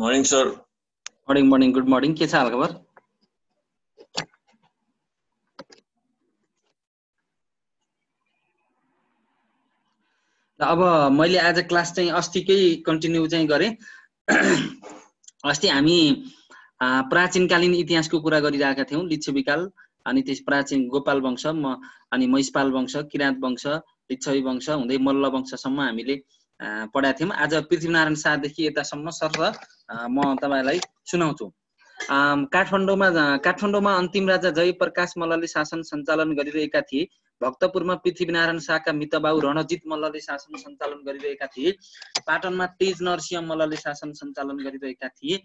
morning sir morning morning good morning के छ हालखबर अब मैले आज क्लास चाहिँ अस्तिकै कन्टिन्यू चाहिँ गरेँ अस्ति हामी प्राचीनकालीन इतिहासको कुरा गरिरहेका थियौँ लिच्छविकाल अनि त्यस प्राचीन गोपाल वंश म अनि महिषपाल वंश किराँत वंश लिच्छवी वंश हुँदै मल्ल वंशसम्म हामीले पढाएको थियौँ आज पृथ्वीनारायण शाहदेखि यतासम्म सर म तपाईँलाई सुनाउँछु काठमाडौँमा काठमाडौँमा अन्तिम राजा जयप्रकाश मल्लले शासन सञ्चालन गरिरहेका थिए भक्तपुरमा पृथ्वीनारायण शाहका मितबाउ रणजित मल्लले शासन सञ्चालन गरिरहेका थिए पाटनमा तेज नरसिंह मल्लले शासन सञ्चालन गरिरहेका थिए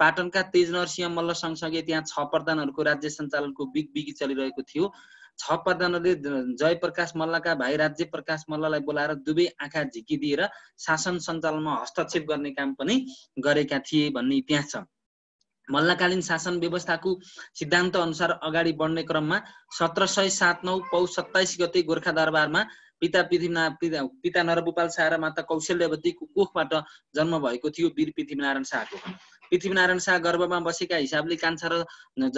पाटनका तेज नरसिंह मल्ल सँगसँगै त्यहाँ छ प्रधानहरूको राज्य सञ्चालनको बिग बिगी चलिरहेको थियो छ प्रधानले जयप्रकाश मल्लका भाइ राज्य प्रकाश मल्ललाई बोलाएर दुवै आँखा झिकिदिएर शासन सञ्चालनमा हस्तक्षेप गर्ने काम पनि गरेका थिए भन्ने इतिहास छ मल्लकालीन शासन व्यवस्थाको सिद्धान्त अनुसार अगाडि बढ्ने क्रममा सत्र सय सात नौ पौ सत्ताइस गते गोर्खा दरबारमा पिता पृथ्वीनारायण पिता पिता नरभूपाल शाह र माता कौशल्यवतीको कोखबाट जन्म भएको थियो वीर पृथ्वीनारायण शाहको पृथ्वीनारायण शाह गर्भमा बसेका हिसाबले कान्छा र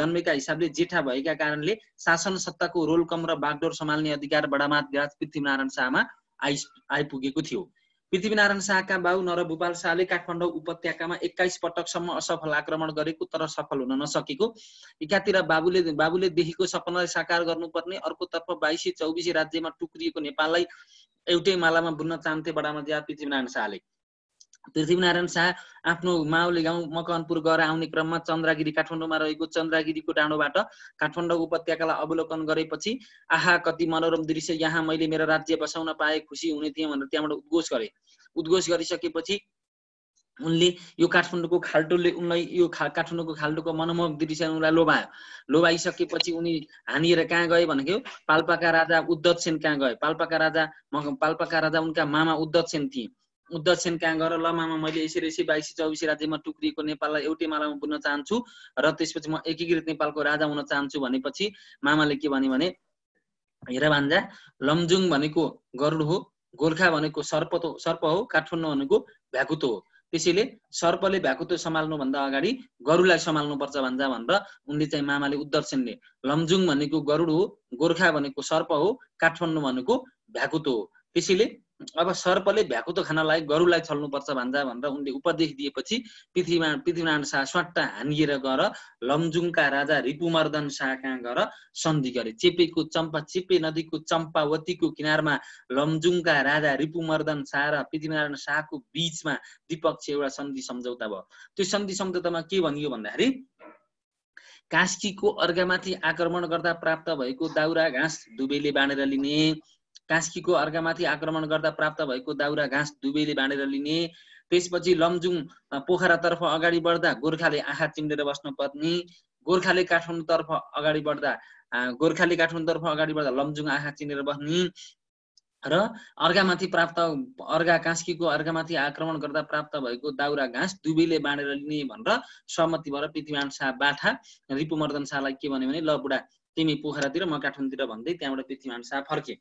जन्मेका हिसाबले जेठा भएका कारणले शासन सत्ताको रोल कम र बागडोर सम्हाल्ने अधिकार बडामात पृथ्वीनारायण शाहमा आइ आइपुगेको थियो पृथ्वीनारायण शाहका बाबु नरभूपाल शाहले काठमाडौँ उपत्यकामा एक्काइस पटकसम्म असफल आक्रमण गरेको तर सफल हुन नसकेको एकातिर बाबुले बाबुले देखेको सपनालाई साकार गर्नुपर्ने अर्कोतर्फ बाइसी चौबिसै राज्यमा टुक्रिएको नेपाललाई एउटै मालामा बुन्न चाहन्थे बडामा ज्या पृथ्वीनारायण शाहले पृथ्वीनारायण शाह आफ्नो माओली गाउँ मकनपुर गएर आउने क्रममा चन्द्रागिरी काठमाडौँमा रहेको चन्द्रागिरीको डाँडोबाट काठमाडौँ उपत्यकालाई अवलोकन गरेपछि आहा कति मनोरम दृश्य यहाँ मैले मेरो राज्य बसाउन पाएँ खुसी हुने थिएँ भनेर त्यहाँबाट उद्घोष गरे उद्घोष गरिसकेपछि उनले यो काठमाडौँको खाल्टोले उनलाई यो खा काठमाडौँको खाल्टोको मनमोहक दृश्य उनलाई लोभायो लोभाइसकेपछि उनी हानिएर कहाँ गए भनेको पाल्पाका राजा उद्धत सेन कहाँ गए पाल्पाका राजा पाल्पाका राजा उनका मामा उद्धत सेन थिए उद्दक्षण कहाँ गर ल मामा मैले यसरी यसरी बाइसी चौबिसी राज्यमा टुक्रिएको नेपाललाई एउटै मालामा पुग्न चाहन्छु र त्यसपछि म एकीकृत नेपालको राजा हुन चाहन्छु भनेपछि मामाले के भन्यो भने हेर भान्जा लमजुङ भनेको गरुड हो गोर्खा भनेको सर्प सर्प हो काठमाडौँ भनेको भ्याकुतो हो त्यसैले सर्पले भ्याकुतो सम्हाल्नुभन्दा अगाडि गरुलाई सम्हाल्नुपर्छ भन्जा भनेर उनले चाहिँ मामाले उद्दर्शनले लमजुङ भनेको गरुड हो गोर्खा भनेको सर्प हो काठमाडौँ भनेको भ्याकुतो हो त्यसैले अब सर्पले भ्याकुतो खानलाई गरुलाई छल्नुपर्छ भन्दा भनेर उनले उपदेश दिएपछि पृथ्वीमा पृथ्वीनारायण शाह स्वाट्ट हानिएर गएर लमजुङका राजा रिपुमर्दन शाह कहाँ गएर सन्धि गरे चेपेको चम्पा चेपे नदीको चम्पावतीको किनारमा लमजुङका राजा रिपुमर्दन शाह र पृथ्वीनारायण शाहको बिचमा द्विपक्षीय एउटा सन्धि सम्झौता भयो त्यो सन्धि सम्झौतामा के भनियो भन्दाखेरि कास्कीको अर्घामाथि आक्रमण गर्दा प्राप्त भएको दाउरा घाँस दुबेले बाँडेर लिने कास्कीको अर्घामाथि आक्रमण गर्दा प्राप्त भएको दाउरा घाँस दुवैले बाँडेर लिने त्यसपछि लमजुङ पोखरातर्फ अगाडि बढ्दा गोर्खाले आँखा चिनेर बस्न पर्ने गोर्खाले काठमाडौँतर्फ अगाडि बढ्दा गोर्खाले काठमाडौँतर्फ अगाडि बढ्दा लमजुङ आँखा चिनेर बस्ने र अर्घामाथि प्राप्त अर्घा कास्कीको अर्घामाथि आक्रमण गर्दा प्राप्त भएको दाउरा घाँस दुवैले बाँडेर लिने भनेर सहमति भएर पृथ्वीमान शाह बाठा रिपुमर्दन शाहलाई के भन्यो भने ल बुढा तिमी पोखरातिर म काठमाडौँतिर भन्दै त्यहाँबाट पृथ्वीमान शाह फर्के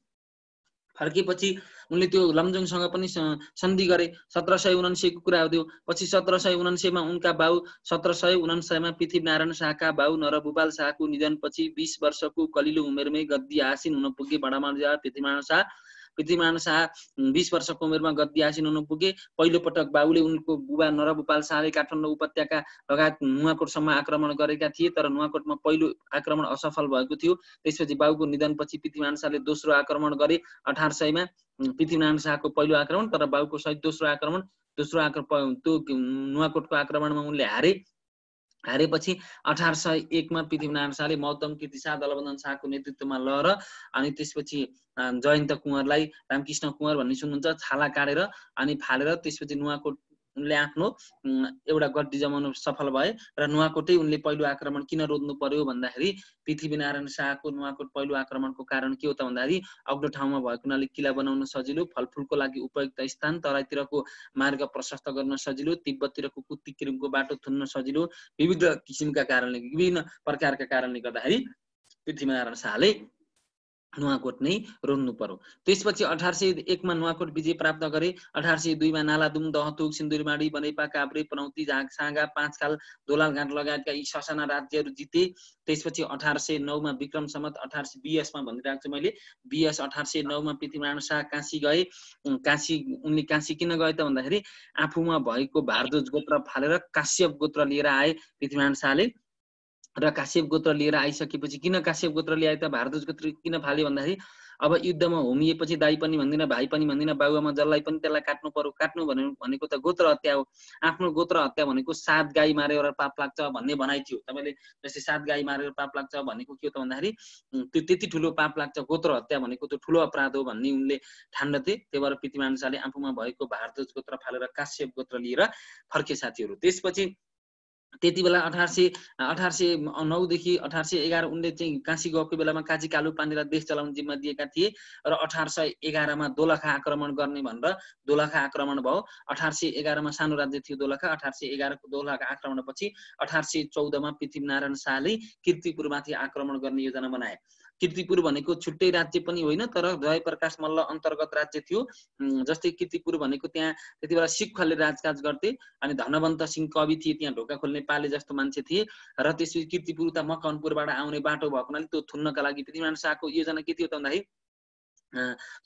फर्केपछि उनले त्यो लमजुङसँग पनि सन्धि गरे सत्र सय उनासीको कुरा आउँथ्यो पछि सत्र सय उनासीमा उनका बाउ सत्र सय उनासीमा पृथ्वीनारायण शाहका बाउ नरभूपाल शाहको निधनपछि बिस वर्षको कलिलो उमेरमै गद्दी आसिन हुन पुगे बडामा पृथ्वीनारायण शाह पृथ्वीनारायण शाह बिस वर्षको उमेरमा गद्दी आसिन हुन पुगे पहिलो पटक बाबुले उनको बुबा नरभूपाल शाहले काठमाडौँ उपत्यका लगायत नुवाकोटसम्म आक्रमण गरेका थिए तर नुवाकोटमा पहिलो आक्रमण असफल भएको थियो त्यसपछि बाबुको निधनपछि पृथ्वीनारायण शाहले दोस्रो आक्रमण गरे अठार सयमा पृथ्वीनारायण शाहको पहिलो आक्रमण तर बाबुको सहित दोस्रो आक्रमण दोस्रो आक्रमण त्यो नुवाकोटको आक्रमणमा उनले हारे हारेपछि अठार सय एकमा पृथ्वीनारायण शाहले मौतम कृति शाह दलबन्धन शाहको नेतृत्वमा लहर अनि त्यसपछि जयन्त कुँवरलाई रामकृष्ण कुँवर भन्ने सुन्नुहुन्छ छाला काटेर अनि फालेर त्यसपछि नुवाकोट उनले आफ्नो एउटा गड्डी जमाउनु सफल भए र नुवाकोटै उनले पहिलो आक्रमण किन रोज्नु पर्यो भन्दाखेरि पृथ्वीनारायण शाहको नुवाकोट पहिलो आक्रमणको कारण के हो त भन्दाखेरि अग्लो ठाउँमा भएको हुनाले किला बनाउन सजिलो फलफुलको लागि उपयुक्त स्थान तराईतिरको मार्ग प्रशस्त गर्न सजिलो तिब्बततिरको कुत्ती किरिमको बाटो थुन्न सजिलो विविध किसिमका कारणले विभिन्न प्रकारका कारणले गर्दाखेरि पृथ्वीनारायण शाहले नुवाकोट नै रोज्नु पर्यो त्यसपछि अठार सय एकमा नुवाकोट विजय प्राप्त गरे अठार सय दुईमा नालादुङ दहतुक सिन्दुरमाडी बनेपा काभ्रे पनौती साँगा पाँचखाल दोलालघाट लगायतका यी ससाना राज्यहरू जिते त्यसपछि अठार सय नौमा विक्रम सम्मत अठार सय बिएसमा भनिरहेको छु मैले बिएस अठार सय नौमा पृथ्वीनारायण शाह काँसी गए काशी उनले काँसी किन गए त भन्दाखेरि आफूमा भएको भारदोज गोत्र फालेर काश्यप गोत्र लिएर आए पृथ्वीनारायण शाहले र काश्यप गोत्र लिएर आइसकेपछि किन काश्यप गोत्र ल्याए त भारद्वाज गोत्र किन फाल्यो भन्दाखेरि अब युद्धमा होमिएपछि दाई पनि भन्दिनँ भाइ पनि भन्दिनँ बाबुआमा जसलाई पनि त्यसलाई काट्नु पर्यो काट्नु भने भनेको त गोत्र हत्या हो आफ्नो गोत्र हत्या भनेको सात गाई मारेर पाप लाग्छ भन्ने भनाइ थियो तपाईँले जस्तै सात गाई मारेर पाप लाग्छ भनेको के हो त भन्दाखेरि त्यो त्यति ठुलो पाप लाग्छ गोत्र हत्या भनेको त्यो ठुलो अपराध हो भन्ने उनले ठान्दथे त्यही भएर पृथ्वी आफूमा भएको भारद्वज गोत्र फालेर काश्यप गोत्र लिएर फर्के साथीहरू त्यसपछि त्यति बेला अठार सय अठार सय नौदेखि अठार सय एघार उनले चाहिँ काँसी गएको बेलामा काजी कालु पाण्डेलाई देश चलाउने जिम्मा दिएका थिए र अठार सय एघारमा दोलखा आक्रमण गर्ने भनेर दोलखा आक्रमण भयो अठार सय एघारमा सानो राज्य थियो दोलखा अठार सय एघारको दोलखा आक्रमणपछि अठार सय चौधमा पृथ्वीनारायण शाहले किर्तिपुरमाथि आक्रमण गर्ने योजना बनाए किर्तिपुर भनेको छुट्टै राज्य पनि होइन तर जयप्रकाश मल्ल अन्तर्गत राज्य थियो जस्तै किर्तिपुर भनेको त्यहाँ त्यति बेला सिखहरूले राजकाज गर्थे अनि धनवन्त सिंह कवि थिए त्यहाँ ढोका खोल्ने पाले जस्तो मान्छे थिए र त्यसपछि किर्तिपुर उता मकनपुरबाट आउने बाटो भएको हुनाले त्यो थुन्नका लागि पृथ्वीनारायण शाहको योजना के थियो त भन्दाखेरि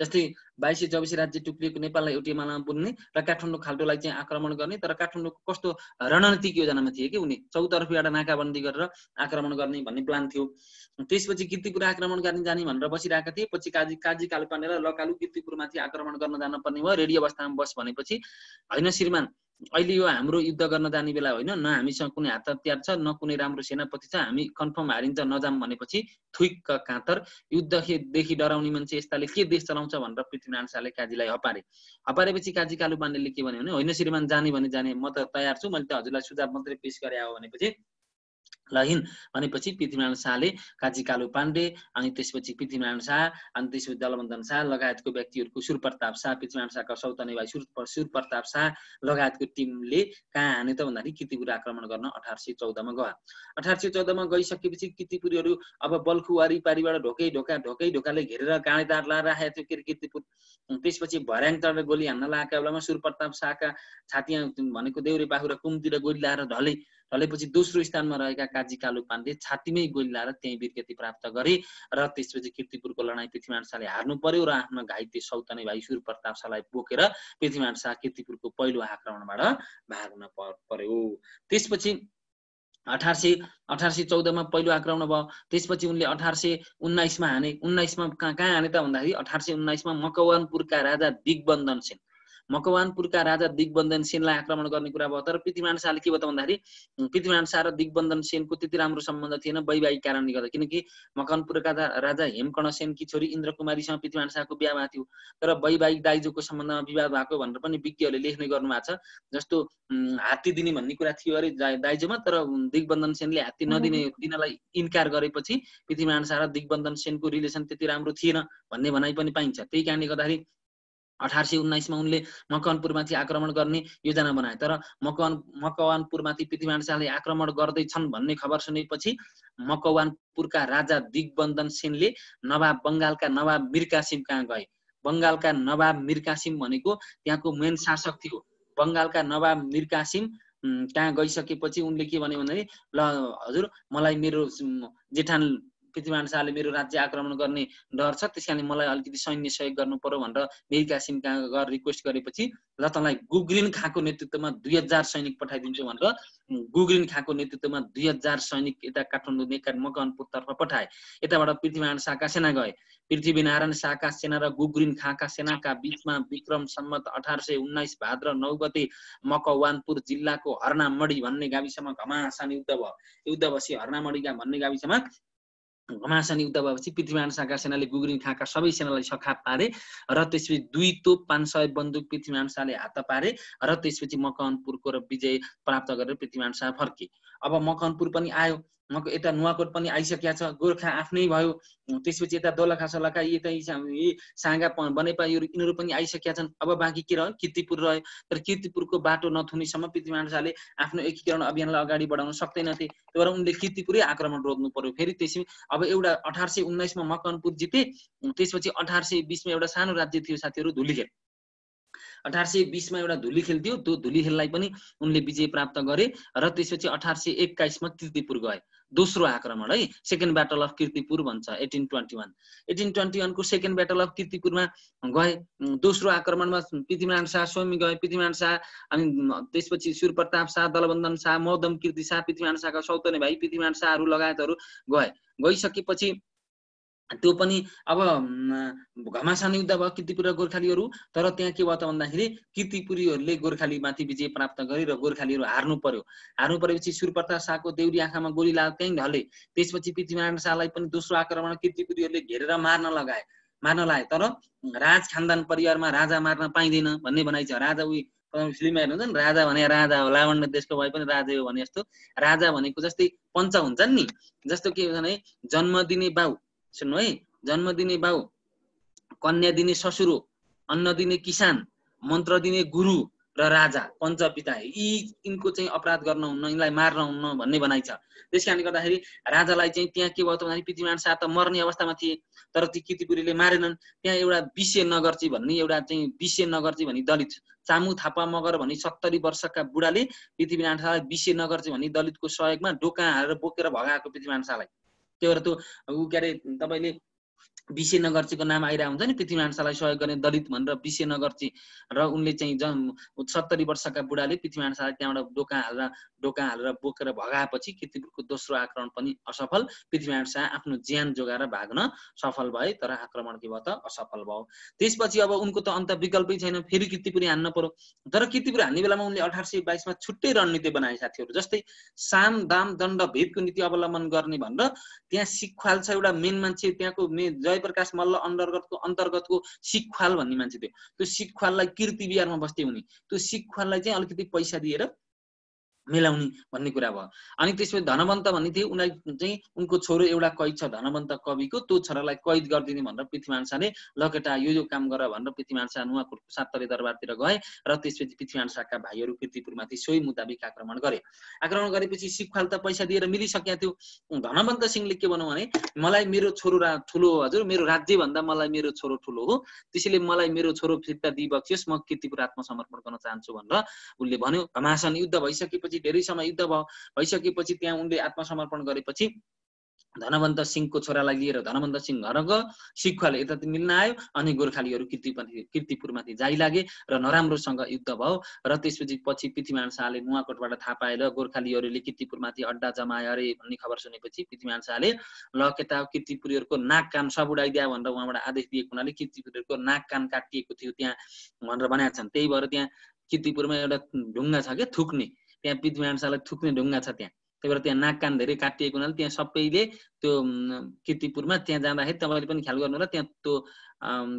जस्तै सय चौबिस राज्य टुक्रिएको नेपाललाई एउटै मालामा बुन्ने र काठमाडौँ खाल्टोलाई चाहिँ आक्रमण गर्ने तर काठमाडौँको कस्तो रणनीतिक योजनामा थिए कि उनी चौतर्फीबाट नाकाबन्दी गरेर आक्रमण गर्ने भन्ने प्लान थियो त्यसपछि किर्तिपुर आक्रमण गर्ने जाने भनेर बसिरहेका थिए पछि काजी काजी कालुपाण्डे लकालु किर्तिपुरमाथि आक्रमण गर्न जानुपर्ने भयो रेडियो अवस्थामा बस भनेपछि होइन श्रीमान अहिले यो हाम्रो युद्ध गर्न जाने बेला होइन न हामीसँग कुनै हात हतियार छ न कुनै राम्रो सेनापति छ हामी कन्फर्म हारिन्छ नजाम भनेपछि थुइक्क काँतर युद्धदेखि डराउने मान्छे यस्ताले के देश चलाउँछ भनेर तिम्रो आन्सरलाई काजीलाई हपारे हपारेपछि काजी कालु पाण्डेले के भन्यो भने होइन श्रीमान जाने भने जाने म त तयार छु मैले त हजुरलाई सुझाव मात्रै पेस गरे हो भनेपछि लहिन भनेपछि पृथ्वीनारायण शाहले काजी कालु पाण्डे अनि त्यसपछि पृथ्वीनारायण शाह अनि त्यसपछि दलबन्धन शाह लगायतको व्यक्तिहरूको सुरप्रताप प्रताप शाह पृथ्वीनारायण शाहको सौतने भाइ सुर प्रताप शाह लगायतको टिमले कहाँ हाने त भन्दाखेरि कितिपुर आक्रमण गर्न अठार सय चौधमा गयो अठार सय चौधमा गइसकेपछि कितिपुरीहरू अब बल्खु पारीबाट ढोकै ढोका ढोकै ढोकाले घेरेर काँडेदार लाएर राखेको थियो के कितिपुर त्यसपछि भर्याङ चढेर गोली हान्न लागेको बेलामा सुर प्रताप शाहका छातिया भनेको देउरे बाखु कुमतिर गोली लाएर ढले ढलेपछि दोस्रो स्थानमा रहेका काजी कालु पाण्डे छातीमै गोली लाएर त्यहीँ वीरगति प्राप्त गरे र त्यसपछि किर्तिपुरको लडाइँ पृथ्वीनारायण शाहले हार्नु पर्यो र आफ्नो घाइते सौतने भाइ सुर प्रताप शाहलाई बोकेर पृथ्वीनारायण शाह किर्तिपुरको पहिलो आक्रमणबाट भाग्न पर्यो त्यसपछि अठार सय अठार सय चौधमा पहिलो आक्रमण भयो त्यसपछि उनले अठार सय उन्नाइसमा हाने उन्नाइसमा कहाँ कहाँ हाने त भन्दाखेरि अठार सय उन्नाइसमा मकवानपुरका राजा दिगबन्धन सेन मकवानपुरका राजा दिग्बन्धन सेनलाई आक्रमण गर्ने कुरा भयो तर पृथ्वीनारायण शाहले के भयो त भन्दाखेरि पृथ्वीनारायण शाह र दिग्बन्धन सेनको त्यति राम्रो सम्बन्ध थिएन वैवाहिक कारणले गर्दा किनकि मकवानपुरका राजा हेमकर्ण सेनकी छोरी इन्द्रकुमारीसँग पृथ्वीनारायण शाहको बिहा भएको थियो तर वैवाहिक दाइजोको सम्बन्धमा विवाद भएको भनेर पनि विज्ञहरूले लेख्ने गर्नु छ जस्तो हात्ती दिने भन्ने कुरा थियो अरे दाइजोमा तर दिग्बन्धन सेनले हात्ती नदिने दिनलाई इन्कार गरेपछि पृथ्वीनारायण शाह र दिग्बन्धन सेनको रिलेसन त्यति राम्रो थिएन भन्ने भनाइ पनि पाइन्छ त्यही कारणले गर्दाखेरि अठार सय उन्नाइसमा उनले मकवानपुरमाथि आक्रमण गर्ने योजना बनाए तर मकवान मकवानपुरमाथि पृथ्वीनारायण शाहले आक्रमण गर्दैछन् भन्ने खबर सुनेपछि मकवानपुरका राजा दिग्बन्धन सेनले नवाब बङ्गालका नवाब मिर्कासिम कहाँ गए बङ्गालका नवाब मिर्कासिम भनेको त्यहाँको मेन शासक थियो बङ्गालका नवाब मिर्कासिम कहाँ गइसकेपछि उनले के भन्यो भन्दाखेरि ल हजुर मलाई मेरो जेठान पृथ्वीनारायण शाहले मेरो राज्य आक्रमण गर्ने डर छ त्यस कारणले मलाई अलिकति सैन्य सहयोग गर्नु पर्यो भनेर मिर कासिम कहाँ गएर रिक्वेस्ट गरेपछि रतनलाई गुग्रिन खाँको नेतृत्वमा दुई हजार सैनिक पठाइदिन्छु भनेर गुग्रिन खाँको नेतृत्वमा दुई हजार सैनिक यता काठमाडौँ नेका तर्फ पठाए यताबाट पृथ्वीनारायण शाहका सेना गए पृथ्वीनारायण शाहका सेना र गुग्रिन खाँका सेनाका बिचमा विक्रम सम्मत अठार सय उन्नाइस भाद्र नौ गते मकवानपुर जिल्लाको हर्नामडी भन्ने गाविसमा घमासान युद्ध भयो युद्ध बसी हर्नामडीका भन्ने गाविसमा घमासानी युद्ध भएपछि पृथ्वीनारायण शाखा सेनाले गुग्री खाँका सबै सेनालाई सखा पारे र त्यसपछि दुई तोप पाँच सय बन्दुक पृथ्वीनारायण शाहले हात पारे र त्यसपछि मकनपुरको र विजय प्राप्त गरेर पृथ्वीनारायण शाह फर्के अब मकनपुर पनि आयो यता नुवाकोट पनि आइसकेको छ गोर्खा आफ्नै भयो त्यसपछि यता दोलखा सलखा यता साँगा बनेपा यिनीहरू पनि आइसकेका छन् अब बाँकी के रह्यो किर्तिपुर रह्यो तर किर्तिपुरको बाटो नथुनेसम्म पृथ्वीनारायण शाहले आफ्नो एकीकरण अभियानलाई अगाडि बढाउन सक्दैनथे त्यही भएर उनले किर्तिपुरै आक्रमण रोक्नु पर्यो फेरि त्यसै अब एउटा अठार सय उन्नाइसमा मकनपुर जिते त्यसपछि अठार सय बिसमा एउटा सानो राज्य थियो साथीहरू धुलिखेल अठार सय बिसमा एउटा धुली खेल थियो त्यो धुली खेललाई पनि उनले विजय प्राप्त गरे र त्यसपछि अठार सय एक्काइसमा किर्तिपुर गए दोस्रो आक्रमण है सेकेन्ड ब्याटल अफ किर्तिपुर भन्छ eighteen twenty one eighteen twenty वानको सेकेन्ड ब्याटल अफ किर्तिपुरमा गए दोस्रो आक्रमणमा पृथ्वीनारायण शाह स्वामी गए पृथ्वीनारायण शाह अनि त्यसपछि सूर्य प्रताप शाह दलबन्धन शाह मौदम किर्ति शाह पृथ्वीनारायण शाहका सौतने भाइ पृथ्वीनारायण शाहहरू लगायतहरू गए गइसकेपछि त्यो पनि अब घमासान युद्ध भयो किर्तिपुर र गोर्खालीहरू तर त्यहाँ के भयो त भन्दाखेरि किर्तिपुरीहरूले गोर्खालीमाथि विजय प्राप्त गरे र गोर्खालीहरू हार्नु पर्यो हार्नु परेपछि सुरप्रता शाहको देउरी आँखामा गोली लाग त्यहीँ ढले त्यसपछि पृथ्वीनारायण शाहलाई पनि दोस्रो आक्रमण किर्तिपुरीहरूले घेरेर मार्न लगाए मार्न लाए तर राज खानदान परिवारमा राजा मार्न पाइँदैन भन्ने भनाइ छ राजा उही फिल्ममा हेर्नुहुन्छ नि राजा भने राजा हो लावण्य देशको भए पनि राजा हो भने जस्तो राजा भनेको जस्तै पञ्च हुन्छन् नि जस्तो के भने जन्म दिने बाउ सुन्नु है जन्म दिने बाउ कन्या दिने ससुरो अन्न दिने किसान मन्त्र दिने गुरु र राजा पञ्च पिता यी यिनको चाहिँ अपराध गर्न हुन्न यिनलाई मार्न हुन्न भन्ने भनाइ छ त्यस कारणले गर्दाखेरि राजालाई चाहिँ त्यहाँ के भयो त भन्दाखेरि पृथ्वीनारायण शाह त मर्ने अवस्थामा थिए तर ती कितिपुरीले मारेनन् त्यहाँ एउटा विषय नगर्ची भन्ने एउटा चाहिँ विषय नगर्ची भन्ने दलित चामु थापा मगर भन्ने सत्तरी वर्षका बुढाले पृथ्वीनारायण शाहलाई विषय नगर्ची भन्ने दलितको सहयोगमा डोका हालेर बोकेर भगाएको पृथ्वीनारायण शाहलाई त्यो भएर त्यो ऊ तपाईँले विषय नगर्चीको नाम आइरहेको हुन्छ नि पृथ्वी मान्छालाई सहयोग गर्ने दलित भनेर विषय नगर्ची र उनले चाहिँ जन सत्तरी वर्षका बुढाले पृथ्वी मान्छालाई त्यहाँबाट डोका हालेर डोका हालेर बोकेर भगाएपछि किर्तिपुरको दोस्रो आक्रमण पनि असफल पृथ्वी मान्छा आफ्नो ज्यान जोगाएर भाग्न सफल भए तर आक्रमण के भयो त असफल भयो त्यसपछि अब उनको त अन्त विकल्पै छैन फेरि कृतिपुरी हान्न पर्यो तर कितिपुर हान्ने बेलामा उनले अठार सय बाइसमा छुट्टै रणनीति बनाए साथीहरू जस्तै साम दाम दण्ड भेदको नीति अवलम्बन गर्ने भनेर त्यहाँ सिखवाल छ एउटा मेन मान्छे त्यहाँको मेन जयप्रकाश मल्ल अन्तर्गतको अन्तर्गतको सिखवाल भन्ने मान्छे थियो त्यो सिखवाललाई किर्ति बिहारमा बस्थे हुने त्यो सिखवाललाई चाहिँ अलिकति पैसा दिएर मिलाउने भन्ने कुरा भयो अनि त्यसपछि धनवन्त भन्ने थिए उनलाई चाहिँ उनको छोरो एउटा कैद छ धनवन्त कविको त्यो छोरालाई कैद गरिदिने भनेर पृथ्वीमानसाले लकेटा लकेटा यो यो काम गर भनेर शाह नुवाकोटको सातरी दरबारतिर गए र त्यसपछि पृथ्वीमानसाका भाइहरू कृतिपुरमाथि सोही मुताबिक आक्रमण गरे आक्रमण गरेपछि सिखवाल त पैसा दिएर मिलिसकेको थियो धनवन्त सिंहले के भनौँ भने मलाई मेरो छोरो रा ठुलो हजुर मेरो राज्यभन्दा मलाई मेरो छोरो ठुलो हो त्यसैले मलाई मेरो छोरो फिर्ता दिइबक्सियोस् म कृतिपुर आत्मसमर्पण गर्न चाहन्छु भनेर उसले भन्यो घमासन युद्ध भइसकेपछि भइसकेपछि धेरै समय युद्ध भयो भइसकेपछि त्यहाँ उनले आत्मसमर्पण गरेपछि धनवन्त सिंहको छोरालाई लिएर धनवन्त सिंह घर गयो सिक्खुवाले यता मिल्न आयो अनि गोर्खालीहरू किर्तिपन्थी किर्तिपुरमाथि जाइ लागे र नराम्रोसँग युद्ध भयो र त्यसपछि पछि पृथ्वीमान शाहले नुवाकोटबाट थाहा पाएर गोर्खालीहरूले किर्तिपुरमाथि अड्डा जमायो अरे भन्ने खबर सुनेपछि पृथ्वीमान शाहले ल केटा किर्तिपुरीहरूको नाक कान सब उडाइदिया भनेर उहाँबाट आदेश दिएको हुनाले किर्तिपुरीहरूको नाक कान काटिएको थियो त्यहाँ भनेर भनेका छन् त्यही भएर त्यहाँ किर्तिपुरमा एउटा ढुङ्गा छ क्या थुक्ने त्यहाँ पृथ्वी शाहलाई थुक्ने ढुङ्गा छ त्यहाँ त्यही भएर त्यहाँ नाक कान धेरै काटिएको हुनाले त्यहाँ सबैले त्यो किर्तिपुरमा त्यहाँ जाँदाखेरि तपाईँले पनि ख्याल गर्नु होला त्यहाँ त्यो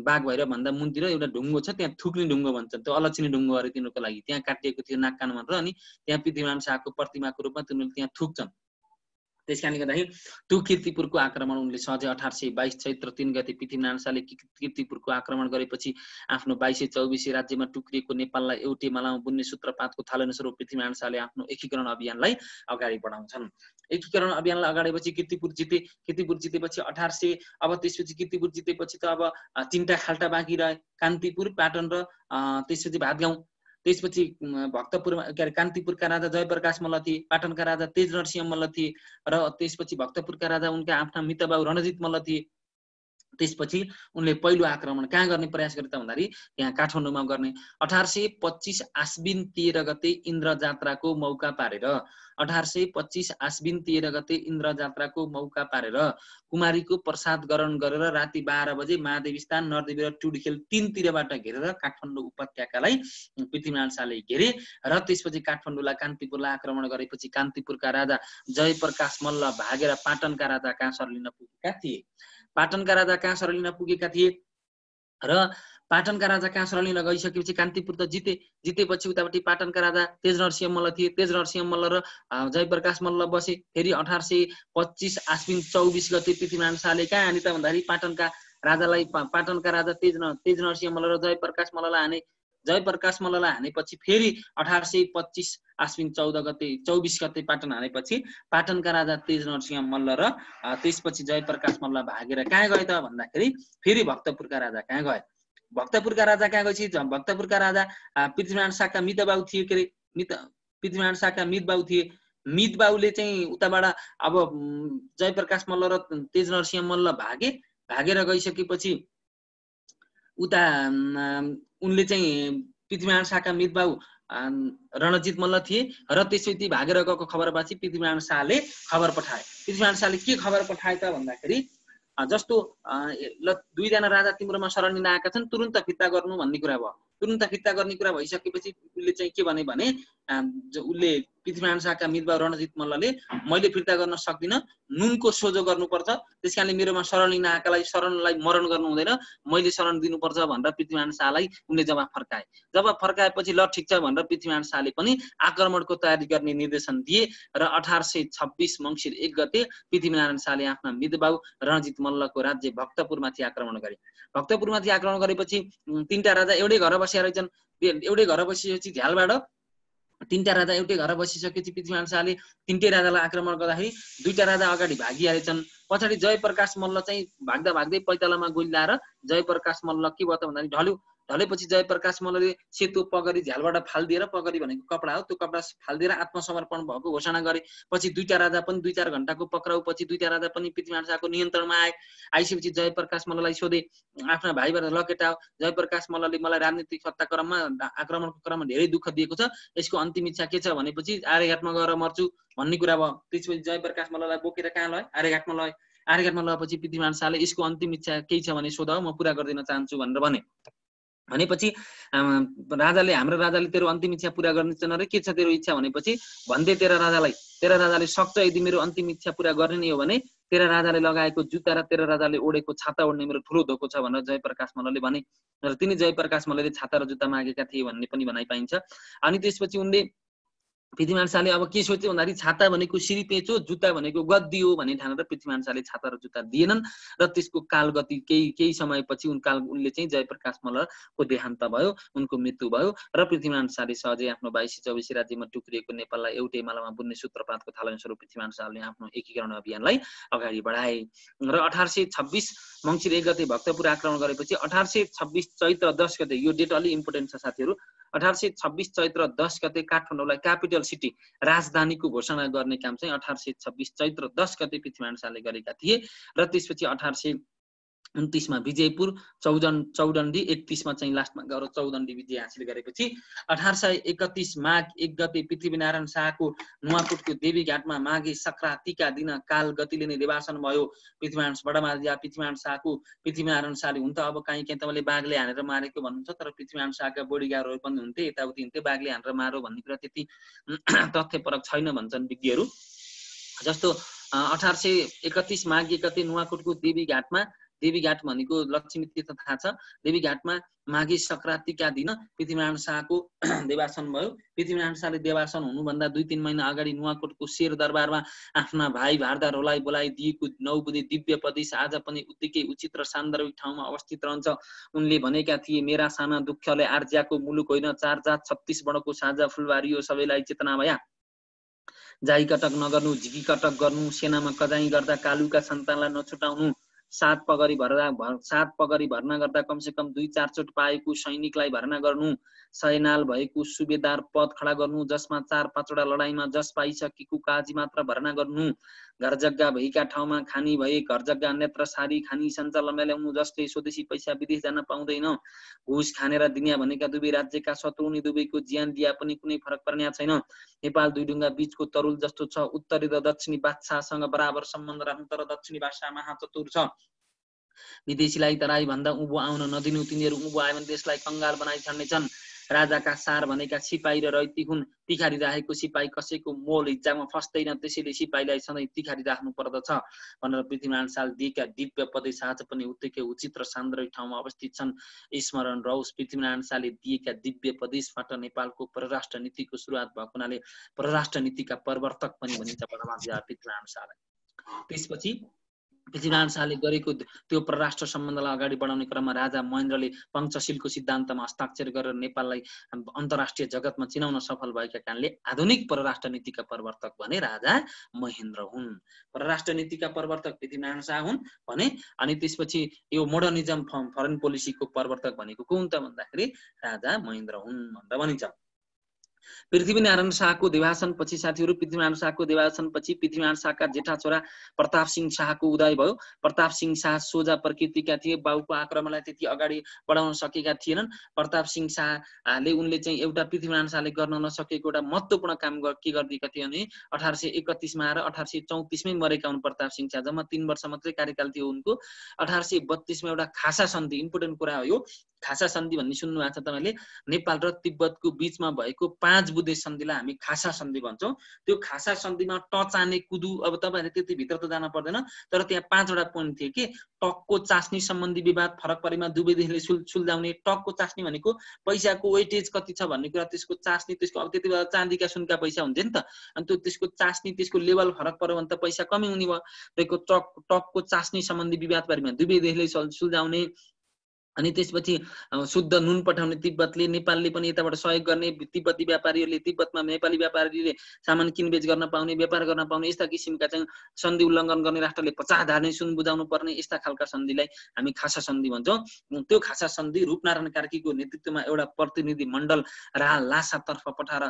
बाघ भएर भन्दा मुनतिर एउटा ढुङ्गो छ त्यहाँ थुक्ने ढुङ्गो भन्छन् त्यो अलचिनी ढुङ्गो अरे तिनीहरूको लागि त्यहाँ काटिएको थियो नाक कान भनेर अनि त्यहाँ पृथ्वीनारायण शाहको प्रतिमाको रूपमा तिनीहरूले त्यहाँ थुक्छन् त्यस कारणले गर्दाखेरि त्यो किर्तिपुरको आक्रमण उनले सधैँ अठार सय बाइस चैत्र तिन गते पृथ्वीनारायण शाहले किर्तिपुरको आक्रमण गरेपछि आफ्नो बाइस सय चौबिस राज्यमा टुक्रिएको नेपाललाई एउटै मालामा बुन्ने सूत्रपातको थालनस्वरूप पृथ्वीनारायण शाहले आफ्नो एकीकरण अभियानलाई अगाडि बढाउँछन् एकीकरण अभियानलाई अगाडि पछि किर्तिपुर जिते किर्तिपुर जितेपछि अठार सय अब त्यसपछि किर्तिपुर जितेपछि त अब तिनवटा खाल्टा बाँकी रहे कान्तिपुर पाटन र त्यसपछि भातगाउँ त्यसपछि भक्तपुरमा के अरे कान्तिपुरका राजा जयप्रकाश मल्ल पाटनका राजा तेज नरसिंह मल्ल थिए र त्यसपछि भक्तपुरका राजा उनका आफ्ना मितबाबु रणजित मल्ल थिए त्यसपछि उनले पहिलो आक्रमण कहाँ गर्ने प्रयास गरे त भन्दाखेरि त्यहाँ काठमाडौँमा गर्ने अठार सय पच्चिस आश्विन तेह्र गते इन्द्र जात्राको मौका पारेर अठार सय पच्चिस आश्विन तेह्र गते इन्द्र जात्राको मौका पारेर कुमारीको प्रसाद गरण गरेर राति बाह्र बजे महादेवी स्थान नरदेवी र टुडखेल तिनतिरबाट घेरेर काठमाडौँ उपत्यकालाई पृथ्वीनारायण शाहले घेरे र त्यसपछि काठमाडौँलाई कान्तिपुरलाई आक्रमण गरेपछि कान्तिपुरका राजा जयप्रकाश मल्ल भागेर पाटनका राजा काँसर लिन पुगेका थिए पाटनका राजा कहाँ सरलिन पुगेका थिए र पाटनका राजा कहाँ सरलिन गइसकेपछि कान्तिपुर त जिते जितेपछि उतापट्टि पाटनका राजा तेज नरसिंह मल्ल थिए तेज नरसिंह मल्ल र जयप्रकाश मल्ल बसे फेरि अठार सय पच्चिस आश्विन चौबिस गते पृथ्वीनारायण शाहले कहाँ हाने त भन्दाखेरि पाटनका राजालाई पाटनका राजा तेज तेजनरसिंह तेज नरसिंह मल्ल र जयप्रकाश मल्ललाई हाने जयप्रकाश मल्ललाई हानेपछि फेरि अठार सय पच्चिस आश्विन चौध गते चौबिस गते पाटन हानेपछि पाटनका राजा तेज नरसिंह मल्ल र त्यसपछि जयप्रकाश मल्ल भागेर कहाँ गए त भन्दाखेरि फेरि भक्तपुरका राजा कहाँ गए भक्तपुरका राजा कहाँ गएपछि भक्तपुरका राजा पृथ्वीनारायण शाहका मितबाउ थिए के अरे मित पृथ्वीनारायण शाहका मितबाउ थिए मितबाउले चाहिँ उताबाट अब जयप्रकाश मल्ल र तेज नरसिंह मल्ल भागे भागेर गइसकेपछि उता उनले चाहिँ पृथ्वीनारायण शाहका मृतबाउ रणजित मल्ल थिए र त्यसपछि भागेर गएको खबरपछि पृथ्वीनारायण शाहले खबर पठाए पृथ्वीनारायण शाहले के खबर पठाए त भन्दाखेरि जस्तो ल दुईजना राजा तिम्रोमा शरण लिन आएका छन् तुरुन्त फिर्ता गर्नु भन्ने कुरा भयो तुरुन्त फिर्ता गर्ने कुरा भइसकेपछि उसले चाहिँ के भने उसले पृथ्वीनारायण शाहका मितबा रणजित मल्लले मैले फिर्ता गर्न सक्दिनँ नुनको सोझो गर्नुपर्छ त्यस कारणले मेरोमा शरण लिन आएकालाई शरणलाई मरण गर्नु हुँदैन मैले शरण दिनुपर्छ भनेर पृथ्वीनारायण शाहलाई उनले जवाब फर्काए जवाब फर्काएपछि ल ठिक छ भनेर पृथ्वीनारायण शाहले पनि आक्रमणको तयारी गर्ने निर्देशन दिए र अठार सय छब्बिस मङ्सिर एक गते पृथ्वीनारायण शाहले आफ्ना मितबाउ रणजित मल्लको राज्य भक्तपुरमाथि आक्रमण गरे भक्तपुरमाथि आक्रमण गरेपछि तिनवटा राजा एउटै घर बसिया रहेछन् एउटै घर बसिसकेपछि झ्यालबाट तिनवटा राजा एउटै घर बसिसकेपछि पृथ्वीनारायण शाहले तिनटै राजालाई आक्रमण गर्दाखेरि दुईटा राजा अगाडि भागिहालेछन् पछाडि जयप्रकाश मल्ल चाहिँ भाग्दा भाग्दै पैतालामा गोली लाएर जयप्रकाश मल्ल के भयो त भन्दाखेरि ढल्यो ढलेपछि जय प्रकाश मल्लले सेतो पगरी झ्यालबाट फालिदिएर पगरी भनेको कपडा हो त्यो कपडा फालिदिएर आत्मसमर्पण भएको घोषणा गरे पछि दुईटा राजा पनि दुई चार घन्टाको पक्राउ पछि दुईटा राजा पनि पृथ्वीनारायण शाहको नियन्त्रणमा आए आइसकेपछि जय प्रकाश मल्ललाई सोधे आफ्ना भाइबाट लकेटाओ प्रकाश मल्लले मलाई राजनीतिक सत्ताक्रममा आक्रमणको क्रममा धेरै दुःख दिएको छ यसको अन्तिम इच्छा के छ भनेपछि आर्यघाटमा गएर मर्छु भन्ने कुरा भयो त्यसपछि जय प्रकाश मल्ललाई बोकेर कहाँ लय आर्यघाटमा लय आर्यघाटमा लगेपछि पृथ्वीनारायण शाहले यसको अन्तिम इच्छा केही छ भने सोध म पुरा गरिदिन चाहन्छु भनेर भने भनेपछि राजाले हाम्रो राजाले तेरो अन्तिम इच्छा पुरा गर्नेछन् र के छ तेरो इच्छा भनेपछि भन्दै तेरा राजालाई तेरा राजाले सक्छ यदि मेरो अन्तिम इच्छा पुरा गर्ने नै हो भने तेरा राजाले लगाएको जुत्ता र तेरा राजाले ओढेको छाता ओढ्ने मेरो ठुलो धोको छ भनेर जयप्रकाश मल्लले भने र तिनी जयप्रकाश मल्लले छाता र जुत्ता मागेका थिए भन्ने पनि भनाइ पाइन्छ अनि त्यसपछि उनले पृथ्वी मान्छाले अब के सोच्यो भन्दाखेरि छाता भनेको सिरी जुत्ता भनेको गद्दी हो भन्ने ठानेर पृथ्वी मान्छाले छाता र जुत्ता दिएनन् र त्यसको कालगति केही केही समयपछि उन काल उनले चाहिँ जयप्रकाश मल्लको देहान्त भयो उनको मृत्यु भयो र पृथ्वी मान्छाले सहजै आफ्नो बाइसी चौबिसी राज्यमा टुक्रिएको नेपाललाई एउटै मालामा बुन्ने सूत्रपातको थालन स्वरूप पृथ्वी मान्छाले आफ्नो एकीकरण अभियानलाई अगाडि बढाए र अठार सय छब्बिस मङ्सिर एक गते भक्तपुर आक्रमण गरेपछि अठार सय छब्बिस चैत्र दस गते यो डेट अलिक इम्पोर्टेन्ट छ साथीहरू अठार सय छब्बिस चैत्र दस गते काठमाडौँलाई क्यापिटल सिटी राजधानीको घोषणा गर्ने काम चाहिँ अठार सय छब्बिस चैत्र दस गते पृथ्वीनारायण शाहले गरेका थिए र त्यसपछि अठार सय उन्तिसमा विजयपुर चौधन चौडन्डी एकतिसमा चाहिँ लास्टमा गएर चौडन्डी विजय हासिल गरेपछि अठार सय एकतिस माघ एक गते पृथ्वीनारायण शाहको नुवाकोटको देवीघाटमा माघे सङ्क्रान्तिका दिन काल गतिले नै देवासन भयो पृथ्वीनारायण बडामाझा पृथ्वीनारायण शाहको पृथ्वीनारायण शाहले हुन त अब काहीँ कहीँ तपाईँले बाघले हानेर मारेको भन्नुहुन्छ तर पृथ्वीनारायण शाहका बोडीगारहरू पनि हुन्थे यताउति हुन्थे बाघले हानेर मारो भन्ने कुरा त्यति तथ्यपरक छैन भन्छन् विज्ञहरू जस्तो अठार सय एकतिस माघ गते नुवाकोटको देवीघाटमा देवीघाट भनेको लक्ष्मी तीर्थ थाहा छ देवीघाटमा माघे सङ्क्रान्तिका दिन पृथ्वीनारायण शाहको देवासन भयो पृथ्वीनारायण शाहले देवासन हुनुभन्दा दुई तिन महिना अगाडि नुवाकोटको शेर दरबारमा आफ्ना भाइ भारदारहरूलाई बोलाइदिएको नौ बुधे दिव्य प्रदेश आज पनि उत्तिकै उचित र सान्दर्भिक ठाउँमा अवस्थित रहन्छ उनले भनेका थिए मेरा साना दुःखले आर्ज्याको मुलुक होइन चार जात छत्तिस वर्णको साझा फुलबारी हो सबैलाई चेतना भया जाई कटक नगर्नु झिकी कटक गर्नु सेनामा कजाई गर्दा कालुका सन्तानलाई नछुटाउनु सात पगरी भर्ना सात पगरी भर्ना गर्दा कमसे कम दुई चोट पाएको सैनिकलाई भर्ना गर्नु सयनाल भएको सुबेदार पद खडा गर्नु जसमा चार पाँचवटा लडाईँमा जस पाइसकेको काजी मात्र भर्ना गर्नु घर जग्गा भएका ठाउँमा खानी भए घर जग्गा नेत्र सारी खानी सञ्चालनमा ल्याउनु जसले स्वदेशी पैसा विदेश जान पाउँदैन घुस खानेर दुनियाँ भनेका दुवै राज्यका शत्रुनी दुवैको ज्यान दिए पनि कुनै फरक पर्ने छैन नेपाल दुई ढुङ्गा बिचको तरुल जस्तो छ उत्तरी र दक्षिणी बादशाहसँग बराबर सम्बन्ध राख्नु तर दक्षिणी बादशाह महाचतुर छ विदेशीलाई तराई भन्दा उँभो आउन नदिनु तिनीहरू उँभो आयो भने देशलाई कङ्गाल बनाइ छाड्नेछन् राजाका सार भनेका सिपाही र रैती हुन् तिखारी राखेको सिपाही कसैको मोल इज्जामा फस्दैन त्यसैले सिपाहीलाई सधैँ तिखारी राख्नु पर्दछ भनेर पृथ्वीनारायण शाह दिएका दिव्य प्रदेश आज पनि उत्तिकै उचित र सान्द्रै ठाउँमा अवस्थित छन् स्मरण रहोस् पृथ्वीनारायण शाहले दिएका दिव्य प्रदेशबाट नेपालको परराष्ट्र नीतिको सुरुवात भएको हुनाले परराष्ट्र नीतिका प्रवर्तक पनि भनिन्छ पृथ्वीनारायण शाहलाई त्यसपछि पृथ्वीनारायण शाहले गरेको त्यो परराष्ट्र सम्बन्धलाई अगाडि बढाउने क्रममा राजा महेन्द्रले पञ्चशीलको सिद्धान्तमा हस्ताक्षर गरेर नेपाललाई अन्तर्राष्ट्रिय जगतमा चिनाउन सफल भएका कारणले आधुनिक परराष्ट्र नीतिका प्रवर्तक भने राजा महेन्द्र हुन् परराष्ट्र नीतिका प्रवर्तक पृथ्वीनारायण शाह हुन् भने अनि त्यसपछि यो मोडर्निजम फरेन पोलिसीको प्रवर्तक भनेको को हुन् त भन्दाखेरि राजा महेन्द्र हुन् भनेर भनिन्छ पृथ्वीनारायण शाहको देवासनपछि साथीहरू पृथ्वीनारायण शाहको पछि पृथ्वीनारायण शाहका जेठा छोरा प्रताप सिंह शाहको उदय भयो प्रताप सिंह शाह सोझा प्रकृतिका थिए बाउको आक्रमणलाई त्यति अगाडि बढाउन सकेका थिएनन् प्रताप सिंह शाहले उनले चाहिँ एउटा पृथ्वीनारायण शाहले गर्न नसकेको एउटा महत्त्वपूर्ण काम के गरिदिएका थिए भने अठार सय एकतिसमा आएर अठार सय चौतिसमै मरेका हुन् प्रताप सिंह शाह जम्मा तिन वर्ष मात्रै कार्यकाल थियो उनको अठार सय बत्तिसमा एउटा खासा सन्धि इम्पोर्टेन्ट कुरा हो यो खासा सन्धि भन्ने सुन्नु भएको छ तपाईँले नेपाल र तिब्बतको बिचमा भएको पाँच बुद्धे सन्धिलाई हामी खासा सन्धि भन्छौँ त्यो खासा सन्धिमा टचाने कुदु अब तपाईँहरूले त्यति भित्र त जान पर्दैन तर त्यहाँ पाँचवटा पोइन्ट थिए कि टकको चास्नी सम्बन्धी विवाद फरक परेमा दुवै देशले सुल सुल्झाउने टकको चास्नी भनेको पैसाको वेटेज कति छ भन्ने कुरा त्यसको चास्नी त्यसको अब त्यति बेला चाँदीका सुनका पैसा हुन्थ्यो नि त अनि त्यो त्यसको चास्नी त्यसको लेभल फरक पऱ्यो भने त पैसा कमी हुने भयो तपाईँको टक टकको चास्नी सम्बन्धी विवाद परेमा दुवै देशले सुल्झाउने अनि त्यसपछि शुद्ध नुन पठाउने तिब्बतले नेपालले पनि यताबाट सहयोग गर्ने तिब्बती व्यापारीहरूले तिब्बतमा नेपाली व्यापारीले सामान किनबेच गर्न पाउने व्यापार गर्न पाउने यस्ता किसिमका चाहिँ सन्धि उल्लङ्घन गर्ने राष्ट्रले पचास धार्ने सुन बुझाउनु पर्ने यस्ता खालका सन्धिलाई हामी खासा सन्धि भन्छौँ त्यो खासा सन्धि रूपनारायण कार्कीको नेतृत्वमा एउटा प्रतिनिधि मण्डल राह लासातर्फ पठाएर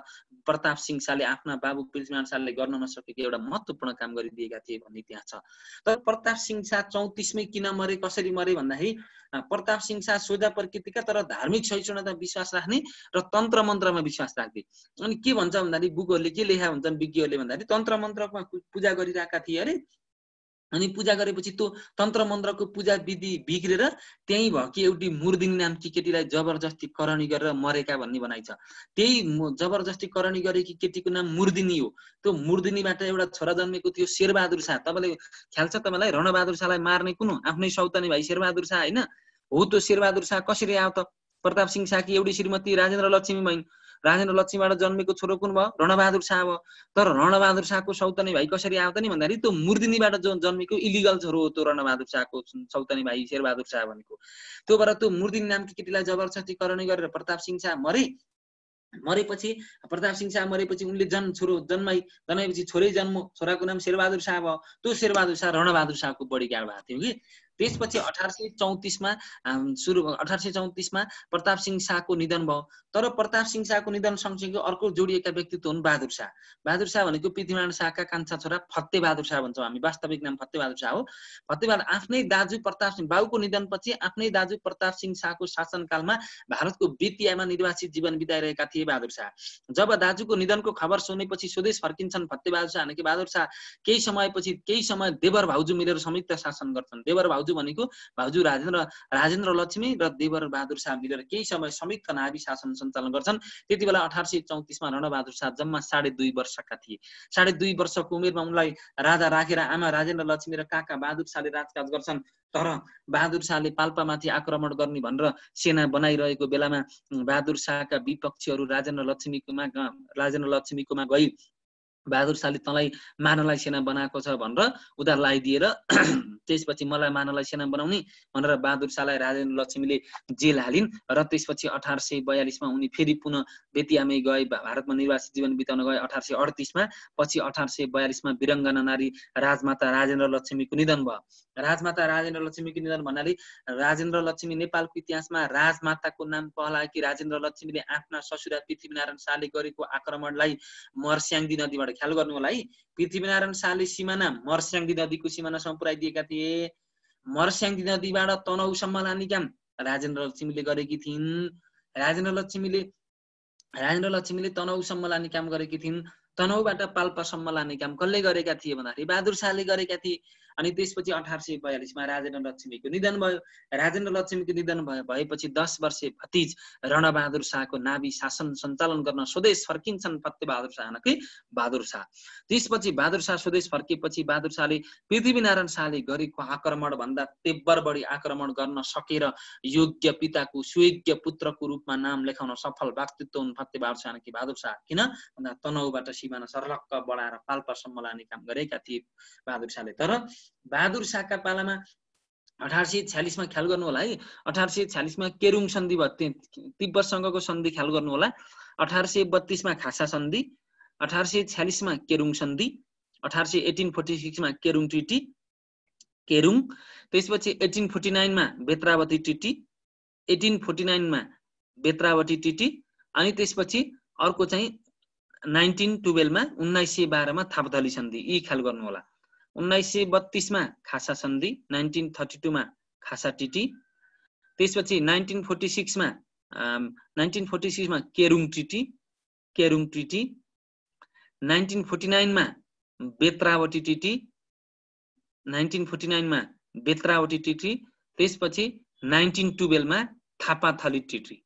प्रताप सिंह शाहले आफ्ना बाबु पृथ्वीनारायण शाहले गर्न नसकेको एउटा महत्त्वपूर्ण काम गरिदिएका थिए भन्ने त्यहाँ छ तर प्रताप सिंह शाह चौतिसमै किन मरे कसरी मरे भन्दाखेरि प्रताप सिंह हिंसा सोझा प्रकृतिका तर धार्मिक सहिष्णुतामा विश्वास राख्ने र तन्त्र मन्त्रमा विश्वास राख्ने अनि के भन्छ भन्दाखेरि बुकहरूले के लेखा हुन्छन् विज्ञहरूले भन्दाखेरि तन्त्र मन्त्रमा पूजा गरिरहेका थिए अरे अनि पूजा गरेपछि त्यो तन्त्र मन्त्रको पूजा विधि बिग्रेर त्यहीँ भयो कि एउटी मुर्दिङ नाम कि केटीलाई जबरजस्ती करणी गरेर मरेका भन्ने भनाइ छ त्यही जबरजस्ती करणी गरेकी केटीको नाम मुर्दिनी हो त्यो मुर्दिनीबाट एउटा छोरा जन्मेको थियो शेरबहादुर शाह तपाईँले ख्याल छ तपाईँलाई रणबहादुर शाहलाई मार्ने कुन आफ्नै सौतनी भाइ शेरबहादुर शाह होइन हो त्यो शेरबहादुर शाह कसरी आयो त प्रताप सिंह शाहकी एउटी श्रीमती राजेन्द्र लक्ष्मी भइन् राजेन्द्र लक्ष्मीबाट जन्मेको छोरो कुन भयो रणबहादुर शाह भयो तर रणबहादुर शाहको सौतनी भाइ कसरी आयो त नि भन्दाखेरि त्यो मुर्दिनीबाट जो जन्मेको इलिगल छोरो हो त्यो रणबहादुर शाहको सौतनी भाइ शेरबहादुर शाह भनेको त्यो भएर त्यो मुर्दिनी नामकी केटीलाई जबरजस्तीकरण गरेर प्रताप सिंह शाह मरे मरेपछि प्रताप सिंह शाह मरेपछि उनले जन्म छोरो जन्माइ जन्माएपछि छोरै जन्म छोराको नाम शेरबहादुर शाह भयो त्यो शेरबहादुर शाह रणबहादुर शाहको बढी गाड भएको थियो कि त्यसपछि अठार सय चौतिसमा सुरु अठार सय चौतिसमा प्रताप सिंह शाहको निधन भयो तर प्रताप सिंह शाहको निधन सँगसँगै अर्को जोडिएका व्यक्तित्व हुन् बहादुर शाह बहादुर शाह भनेको पृथ्वीनारायण शाहका कान्छा छोरा फत्ते बहादुर शाह भन्छौँ हामी वास्तविक नाम फत्ते बहादुर शाह हो फत्ते बहादुर आफ्नै दाजु प्रताप सिंह बाबुको निधनपछि आफ्नै दाजु प्रताप सिंह शाहको शासनकालमा भारतको वित्तीयमा निर्वासित जीवन बिताइरहेका थिए बहादुर शाह जब दाजुको निधनको खबर सुनेपछि स्वदेश फर्किन्छन् फत्ते बहादुर शाह भनेको बहादुर शाह केही समयपछि केही समय देवर भाउजू मिलेर संयुक्त शासन गर्छन् देवर भाउजू भाउजू भनेको भाउजू राजेन्द्र राजेन्द्र लक्ष्मी र देवर बहादुर शाह मिलेर केही समय संयुक्त नाभि शासन सञ्चालन गर्छन् त्यति बेला अठार सय चौतिसमा रणबहादुर शाह जम्मा साढे दुई वर्षका थिए साढे दुई वर्षको उमेरमा उनलाई राजा राखेर आमा राजेन्द्र लक्ष्मी र काका बहादुर शाहले राजकाज गर्छन् तर बहादुर शाहले पाल्पामाथि आक्रमण गर्ने भनेर सेना बनाइरहेको बेलामा बहादुर शाहका विपक्षीहरू राजेन्द्र लक्ष्मीकोमा राजेन्द्र लक्ष्मीकोमा गई बहादुर शाहले तँलाई मानवलाई सेना बनाएको छ भनेर उधार लगाइदिएर त्यसपछि मलाई मानवलाई सेना बनाउने भनेर बहादुर शाहलाई राजेन्द्र लक्ष्मीले जेल हालिन् र त्यसपछि अठार सय बयालिसमा उनी फेरि पुनः बेतियामै गए भारतमा निर्वासित जीवन बिताउन गए अठार सय अडतिसमा पछि अठार सय बयालिसमा विरङ्गना नारी राजमाता राजेन्द्र लक्ष्मीको निधन भयो राजमाता राजेन्द्र लक्ष्मीको निधन भन्नाले राजेन्द्र लक्ष्मी नेपालको इतिहासमा राजमाताको नाम पहला कि राजेन्द्र लक्ष्मीले आफ्ना ससुरा पृथ्वीनारायण शाहले गरेको आक्रमणलाई मर्स्याङ्गी नदीबाट ख्याल गर्नु होला है पृथ्वीनारायण शाहले सिमाना मर्स्याङ्गी नदीको सिमानासम्म पुऱ्याइदिएका थिए मर्स्याङ्गी नदीबाट तनहुसम्म लाने काम राजेन्द्र लक्ष्मीले गरेकी थिइन् राजेन्द्र लक्ष्मीले राजेन्द्र लक्ष्मीले तनहुसम्म लाने काम गरेकी थिइन् तनहुबाट पाल्पासम्म लाने काम कसले गरेका थिए भन्दाखेरि बहादुर शाहले गरेका थिए अनि त्यसपछि अठार सय बयालिसमा राजेन्द्र लक्ष्मीको निधन भयो राजेन्द्र लक्ष्मीको निधन भयो भएपछि दस वर्षे भतिज रणबहादुर शाहको नाभि शासन सञ्चालन गर्न स्वदेश फर्किन्छन् बहादुर शाह नकै बहादुर शाह त्यसपछि बहादुर शाह स्वदेश फर्किएपछि बहादुर शाहले पृथ्वीनारायण शाहले गरेको आक्रमण भन्दा तेब्बर बढी आक्रमण गर्न सकेर योग्य पिताको सुयोग्य पुत्रको रूपमा नाम लेखाउन सफल व्यक्तित्व हुन् फतेबहादुर शाह कि बहादुर शाह किन भन्दा तनहुबाट सिमाना सरलक्क बढाएर पाल्पासम्म लाने काम गरेका थिए बहादुर शाहले तर बहादुर शाहका पालामा अठार सय छ्यालिसमा ख्याल गर्नु होला है अठार सय छ्यालिसमा केरुङ सन्धि भयो तिब्बतसँगको सन्धि ख्याल गर्नु होला अठार सय बत्तिसमा खासा सन्धि अठार सय छ्यालिसमा केरुङ सन्धि अठार सय एटिन फोर्टी सिक्समा केरुङ ट्रिटी केरुङ त्यसपछि एटिन फोर्टी नाइनमा बेत्रावती टिटी एटिन फोर्टी नाइनमा बेत्रावती टिटी अनि त्यसपछि अर्को चाहिँ नाइन्टिन टुवेल्भमा उन्नाइस सय बाह्रमा थापथली सन्धि यी ख्याल गर्नु होला उन्नाइस सय बत्तिसमा खासा सन्धि नाइन्टिन थर्टी टूमा खासा टिटी त्यसपछि नाइन्टिन फोर्टी सिक्समा नाइन्टिन फोर्टी सिक्समा Kerung treaty Kerung treaty nineteen forty नाइनमा बेत्रावटी टिटी नाइन्टिन फोर्टी नाइनमा बेत्रावटी टिटी त्यसपछि नाइन्टिन टुवेल्भमा थापाथली टिटी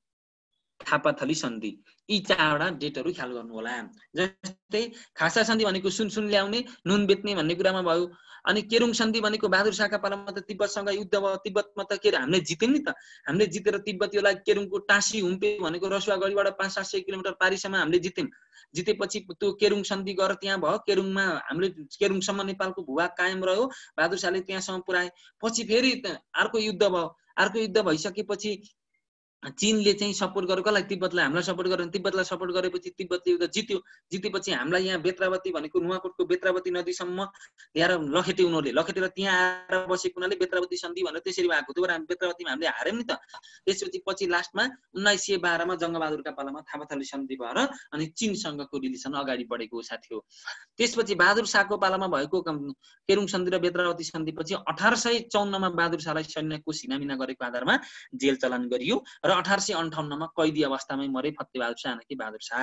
थापाथली सन्धि यी चारवटा डेटहरू ख्याल गर्नु होला जस्तै खासा सन्धि भनेको सुन सुन ल्याउने नुन बेच्ने भन्ने कुरामा भयो अनि केरुङ सन्धि भनेको बहादुर शाहका पालामा त तिब्बतसँग युद्ध भयो तिब्बतमा त के अरे हामीले जित्यौँ नि त हामीले जितेर तिब्बतीहरूलाई केरुङको टाँसी हुम्पे भनेको रसुवागढीबाट पाँच सात सय किलोमिटर पारिसम्म हामीले जित्यौँ जितेपछि त्यो केरुङ सन्धि गरेर त्यहाँ भयो केरुङमा हामीले केरुङसम्म नेपालको भूभाग कायम रह्यो बहादुर शाहले त्यहाँसम्म पुऱ्याए पछि फेरि अर्को युद्ध भयो अर्को युद्ध भइसकेपछि चिनले चाहिँ सपोर्ट गर्यो कसलाई तिब्बतलाई हामीलाई सपोर्ट गर्यो तिब्बतलाई सपोर्ट गरेपछि तिब्बतले युद्ध जित्यो जितेपछि हामीलाई यहाँ बेत्रावती भनेको नुवाकोटको बेत्रावती नदीसम्म ल्याएर लखेटे उनीहरूले लखेटेर त्यहाँ आएर बसेको हुनाले बेत्रावती सन्धि भनेर त्यसरी भएको थियो हामी बेत्रावतीमा हामीले हार्यौँ नि त त्यसपछि पछि लास्टमा उन्नाइस सय बाह्रमा जङ्गबहादुरका पालामा थापाथाली सन्धि भएर अनि चिनसँगको रिलेसन अगाडि बढेको उषा थियो त्यसपछि बहादुर शाहको पालामा भएको केरुङ सन्धि र बेत्रावती सन्धिपछि अठार सय चौन्नमा बहादुर शाहलाई सैन्यको सिनामिना गरेको आधारमा जेल चलान गरियो र अठार सय अन्ठाउन्नमा कैदी अवस्थामै मरे फतेबहादुर शाह नकि बहादुर शाह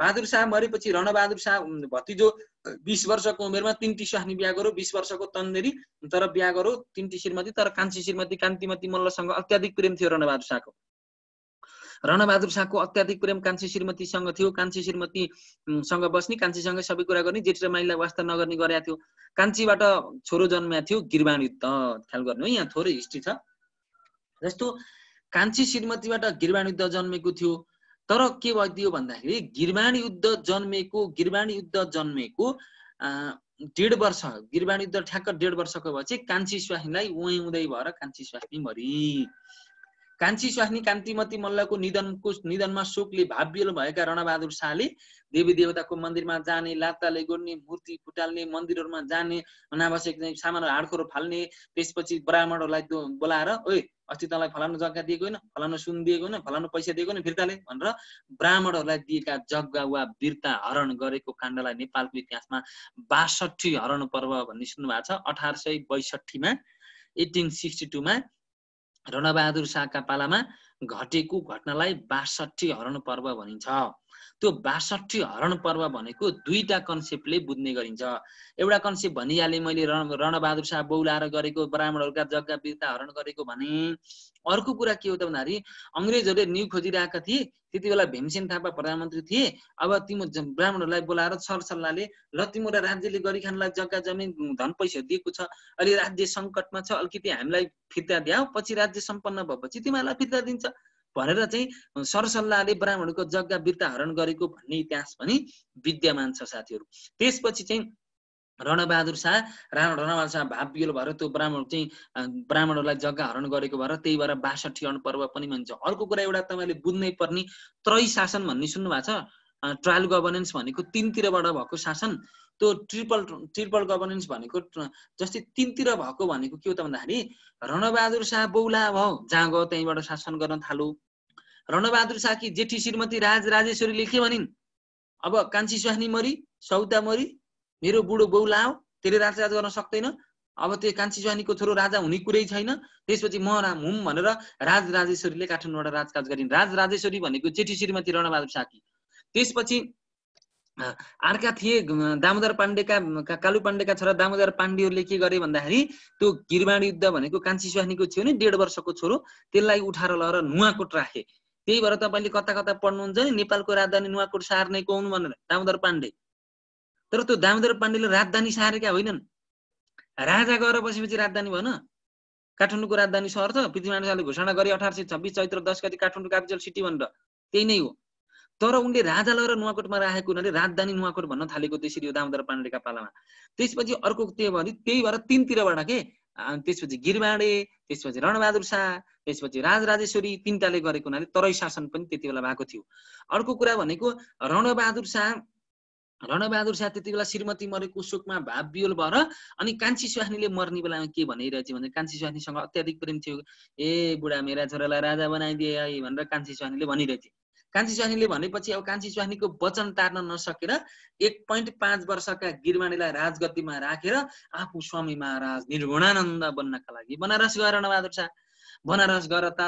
बहादुर शाह मरेपछि रणबहादुर शाह भतिजो बिस वर्षको उमेरमा तिनटी स्वास्नी बिहा गरौँ बिस वर्षको तन्देरी तर बिहा तिन तिनटी श्रीमती तर कान्छी श्रीमती कान्तिमती मल्लसँग अत्याधिक प्रेम थियो रणबहादुर शाहको रणबहादुर शाहको अत्याधिक प्रेम कान्छी श्रीमतीसँग थियो कान्छी श्रीमतीसँग बस्ने कान्छीसँगै सबै कुरा गर्ने जेठी र वास्ता नगर्ने गरेका थियो कान्छीबाट छोरो जन्म्या थियो गिरबाण युद्ध ख्याल गर्नु है यहाँ थोरै हिस्ट्री छ जस्तो कान्छी श्रीमतीबाट गिरवाणी युद्ध जन्मेको थियो तर के भइदियो भन्दाखेरि गिरवाणी युद्ध जन्मेको गिरवाणी युद्ध जन्मेको डेढ वर्ष गिरवाणी युद्ध ठ्याक्क डेढ वर्षको भएपछि कान्छी स्वास्नीलाई उहीँ उदै भएर कान्छी स्वास्नी मरि कान्छी स्वास्नी कान्तिमती मल्लको निधनको निधनमा शोकले भाव्यल भएका रणबहादुर शाहले देवी देवताको मन्दिरमा जाने लाताले गोड्ने मूर्ति फुटाल्ने मन्दिरहरूमा जाने अनावश्यक सामान हाडखोरो फाल्ने त्यसपछि ब्राह्मणहरूलाई बोलाएर ओए अस्ति तँलाई फलानु जग्गा दिएको होइन फलानु सुन दिएको होइन फलानु पैसा दिएको होइन फिर्ताले भनेर ब्राह्मणहरूलाई दिएका जग्गा वा वीरता हरण गरेको काण्डलाई नेपालको इतिहासमा बासठी हरण पर्व भन्ने सुन्नु भएको छ अठार सय बैसठीमा एटिन सिक्सटी टूमा रणबहादुर शाहका पालामा घटेको घटनालाई बासठी हरण पर्व भनिन्छ त्यो बासठी हरण पर्व भनेको दुईटा कन्सेप्टले बुझ्ने गरिन्छ एउटा कन्सेप्ट भनिहालेँ मैले रण रणबहादुर शाह बौलाएर गरेको ब्राह्मणहरूका जग्गा वीरता हरण गरेको भने अर्को कुरा के हो त भन्दाखेरि अङ्ग्रेजहरूले न्यु खोजिरहेका थिए त्यति बेला भीमसेन थापा प्रधानमन्त्री थिए अब तिम्रो ब्राह्मणहरूलाई बोलाएर सरसल्लाहले ल तिम्रो राज्यले गरिखानलाई जग्गा जमिन धन पैसा दिएको छ अहिले राज्य सङ्कटमा छ अलिकति हामीलाई फिर्ता द्याऊ पछि राज्य सम्पन्न भएपछि तिमीहरूलाई फिर्ता दिन्छ भनेर चाहिँ सरसल्लाहले ब्राह्मणको जग्गा बिर्ता हरण गरेको भन्ने इतिहास पनि विद्यमान छ साथीहरू त्यसपछि चाहिँ रणबहादुर शाह राणा रणबहादुर शाह भावविल भएर त्यो ब्राह्मण चाहिँ ब्राह्मणहरूलाई जग्गा हरण गरेको भएर त्यही भएर बासठी अण पर्व पनि भनिन्छ अर्को कुरा एउटा तपाईँले बुझ्नै पर्ने त्रय शासन भन्ने सुन्नु भएको छ ट्रायल गभर्नेन्स भनेको तिनतिरबाट भएको शासन त्यो ट्रिपल ट्रिपल गभर्नेन्स भनेको जस्तै तिनतिर भएको भनेको के हो त भन्दाखेरि रणबहादुर शाह बौला भयो जहाँ गयो त्यहीँबाट शासन गर्न थालो रणबहादुर शाहकी जेठी श्रीमती राज राजेश्वरीले के भनिन् अब कान्छी सुहानी मरी सौता मरि मेरो बुढो बौला हो त्यसले राजराज गर्न सक्दैन अब त्यो कान्छी स्वानीको छोरो राजा हुने कुरै छैन त्यसपछि म राम हुँ भनेर राज राजेश्वरीले काठमाडौँबाट राजकाज गरिन् राज राजेश्वरी भनेको जेठी श्रीमती रणबहादुर साकी त्यसपछि अर्का थिए दामोदर पाण्डेका कालु पाण्डेका छोरा दामोदर पाण्डेहरूले के गरे भन्दाखेरि त्यो गिरबाण युद्ध भनेको कान्छी स्वानीको थियो नि डेढ वर्षको छोरो त्यसलाई उठाएर लगेर नुवाकोट राखे त्यही भएर तपाईँले कता कता पढ्नुहुन्छ नि नेपालको राजधानी नुवाकोट सार्नेको हुन् भनेर दामोदर पाण्डे तर त्यो दामोदर पाण्डेले राजधानी सारेका होइनन् राजा गएर बसेपछि राजधानी भएन काठमाडौँको राजधानी सहर छ पृथ्वीनारायण शाहले घोषणा गरे अठार सय छब्बिस चैत्र दस गति काठमाडौँ क्यापिटल सिटी भनेर त्यही नै हो तर उनले राजा लगेर नुवाकोटमा राखेको हुनाले राजधानी नुवाकोट भन्न थालेको त्यसरी यो दामोदर पाण्डेका पालामा त्यसपछि अर्को त्यो भने त्यही भएर तिनतिरबाट के त्यसपछि गिरबाडे त्यसपछि रणबहादुर शाह त्यसपछि राजराजेश्वरी तिनटाले गरेको हुनाले तराई शासन पनि त्यति बेला भएको थियो अर्को कुरा भनेको रणबहादुर शाह रणबहादुर शाह त्यति बेला श्रीमती मरेको शोकमा भाव बियोल भएर अनि कान्छी सुहानीले मर्ने बेलामा के भनिरहेथ्यो भने कान्छी सुहानीसँग अत्याधिक प्रेम थियो ए बुढा मेरा छोरालाई राजा बनाइदिए है भनेर कान्छी सुहानीले भनिरहेथे कान्छी स्वास्नीले भनेपछि अब कान्छी स्वास्नीको वचन तार्न नसकेर एक पोइन्ट पाँच वर्षका गिरमाणीलाई राजगतिमा राखेर आफू स्वामी महाराज निर्गुणानन्द बन्नका लागि बनारस गएर नबहादुर शाह बनारस गएर ता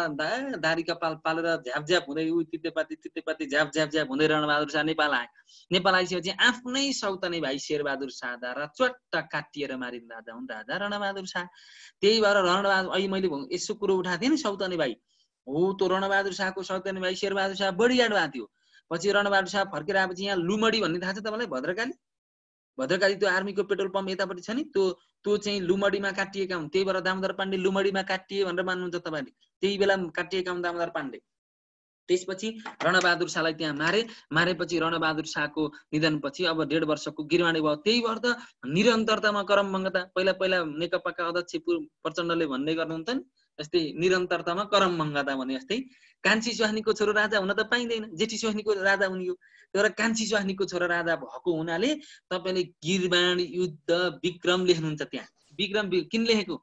दारी कपाल पालेर झ्यापझ्याप हुँदै ऊ तितेपाती तितेपाती झ्याप झ्याप झ्याप हुँदै रणबहादुर शाह नेपाल आए नेपाल आइसकेपछि आफ्नै सौतनी भाइ शेरबहादुर शाहद्वारा चट्ट काटिएर मारिन् राजा हुन् राजा रणबहादुर शाह त्यही भएर रणबहादुर अहिले मैले यसो कुरो उठाएको थिएँ नि सौतनी भाइ हो त्यो रणबहादुर शाहको सक्दैन भाइ शेरबहादुर शाह बढी याद भएको थियो पछि रणबहादुर शाह फर्केर आएपछि यहाँ लुमडी भन्ने थाहा छ तपाईँलाई भद्रकाली भद्रकाली त्यो आर्मीको पेट्रोल पम्प यतापट्टि छ नि त्यो त्यो चाहिँ लुमडीमा काटिएका हुन् त्यही भएर दामोदर पाण्डे लुमडीमा काटिए भनेर मान्नुहुन्छ तपाईँले त्यही बेला काटिएका हुन् दामोदर पाण्डे त्यसपछि रणबहादुर शाहलाई त्यहाँ मारे मारेपछि रणबहादुर शाहको निधनपछि अब डेढ वर्षको गिरवाणी भयो त्यही भएर त निरन्तरतामा करमभङ्गता पहिला पहिला नेकपाका अध्यक्ष प्रचण्डले भन्दै गर्नुहुन्थ्यो नि जस्तै निरन्तरतामा करम मङ्गता भने जस्तै कान्छी स्वास्नीको छोरो राजा हुन त पाइँदैन जेठी स्वास्नीको राजा हुने हो तर कान्छी स्वास्नीको छोरो राजा भएको हुनाले तपाईँले गिरबाण युद्ध विक्रम लेख्नुहुन्छ त्यहाँ विक्रम किन लेखेको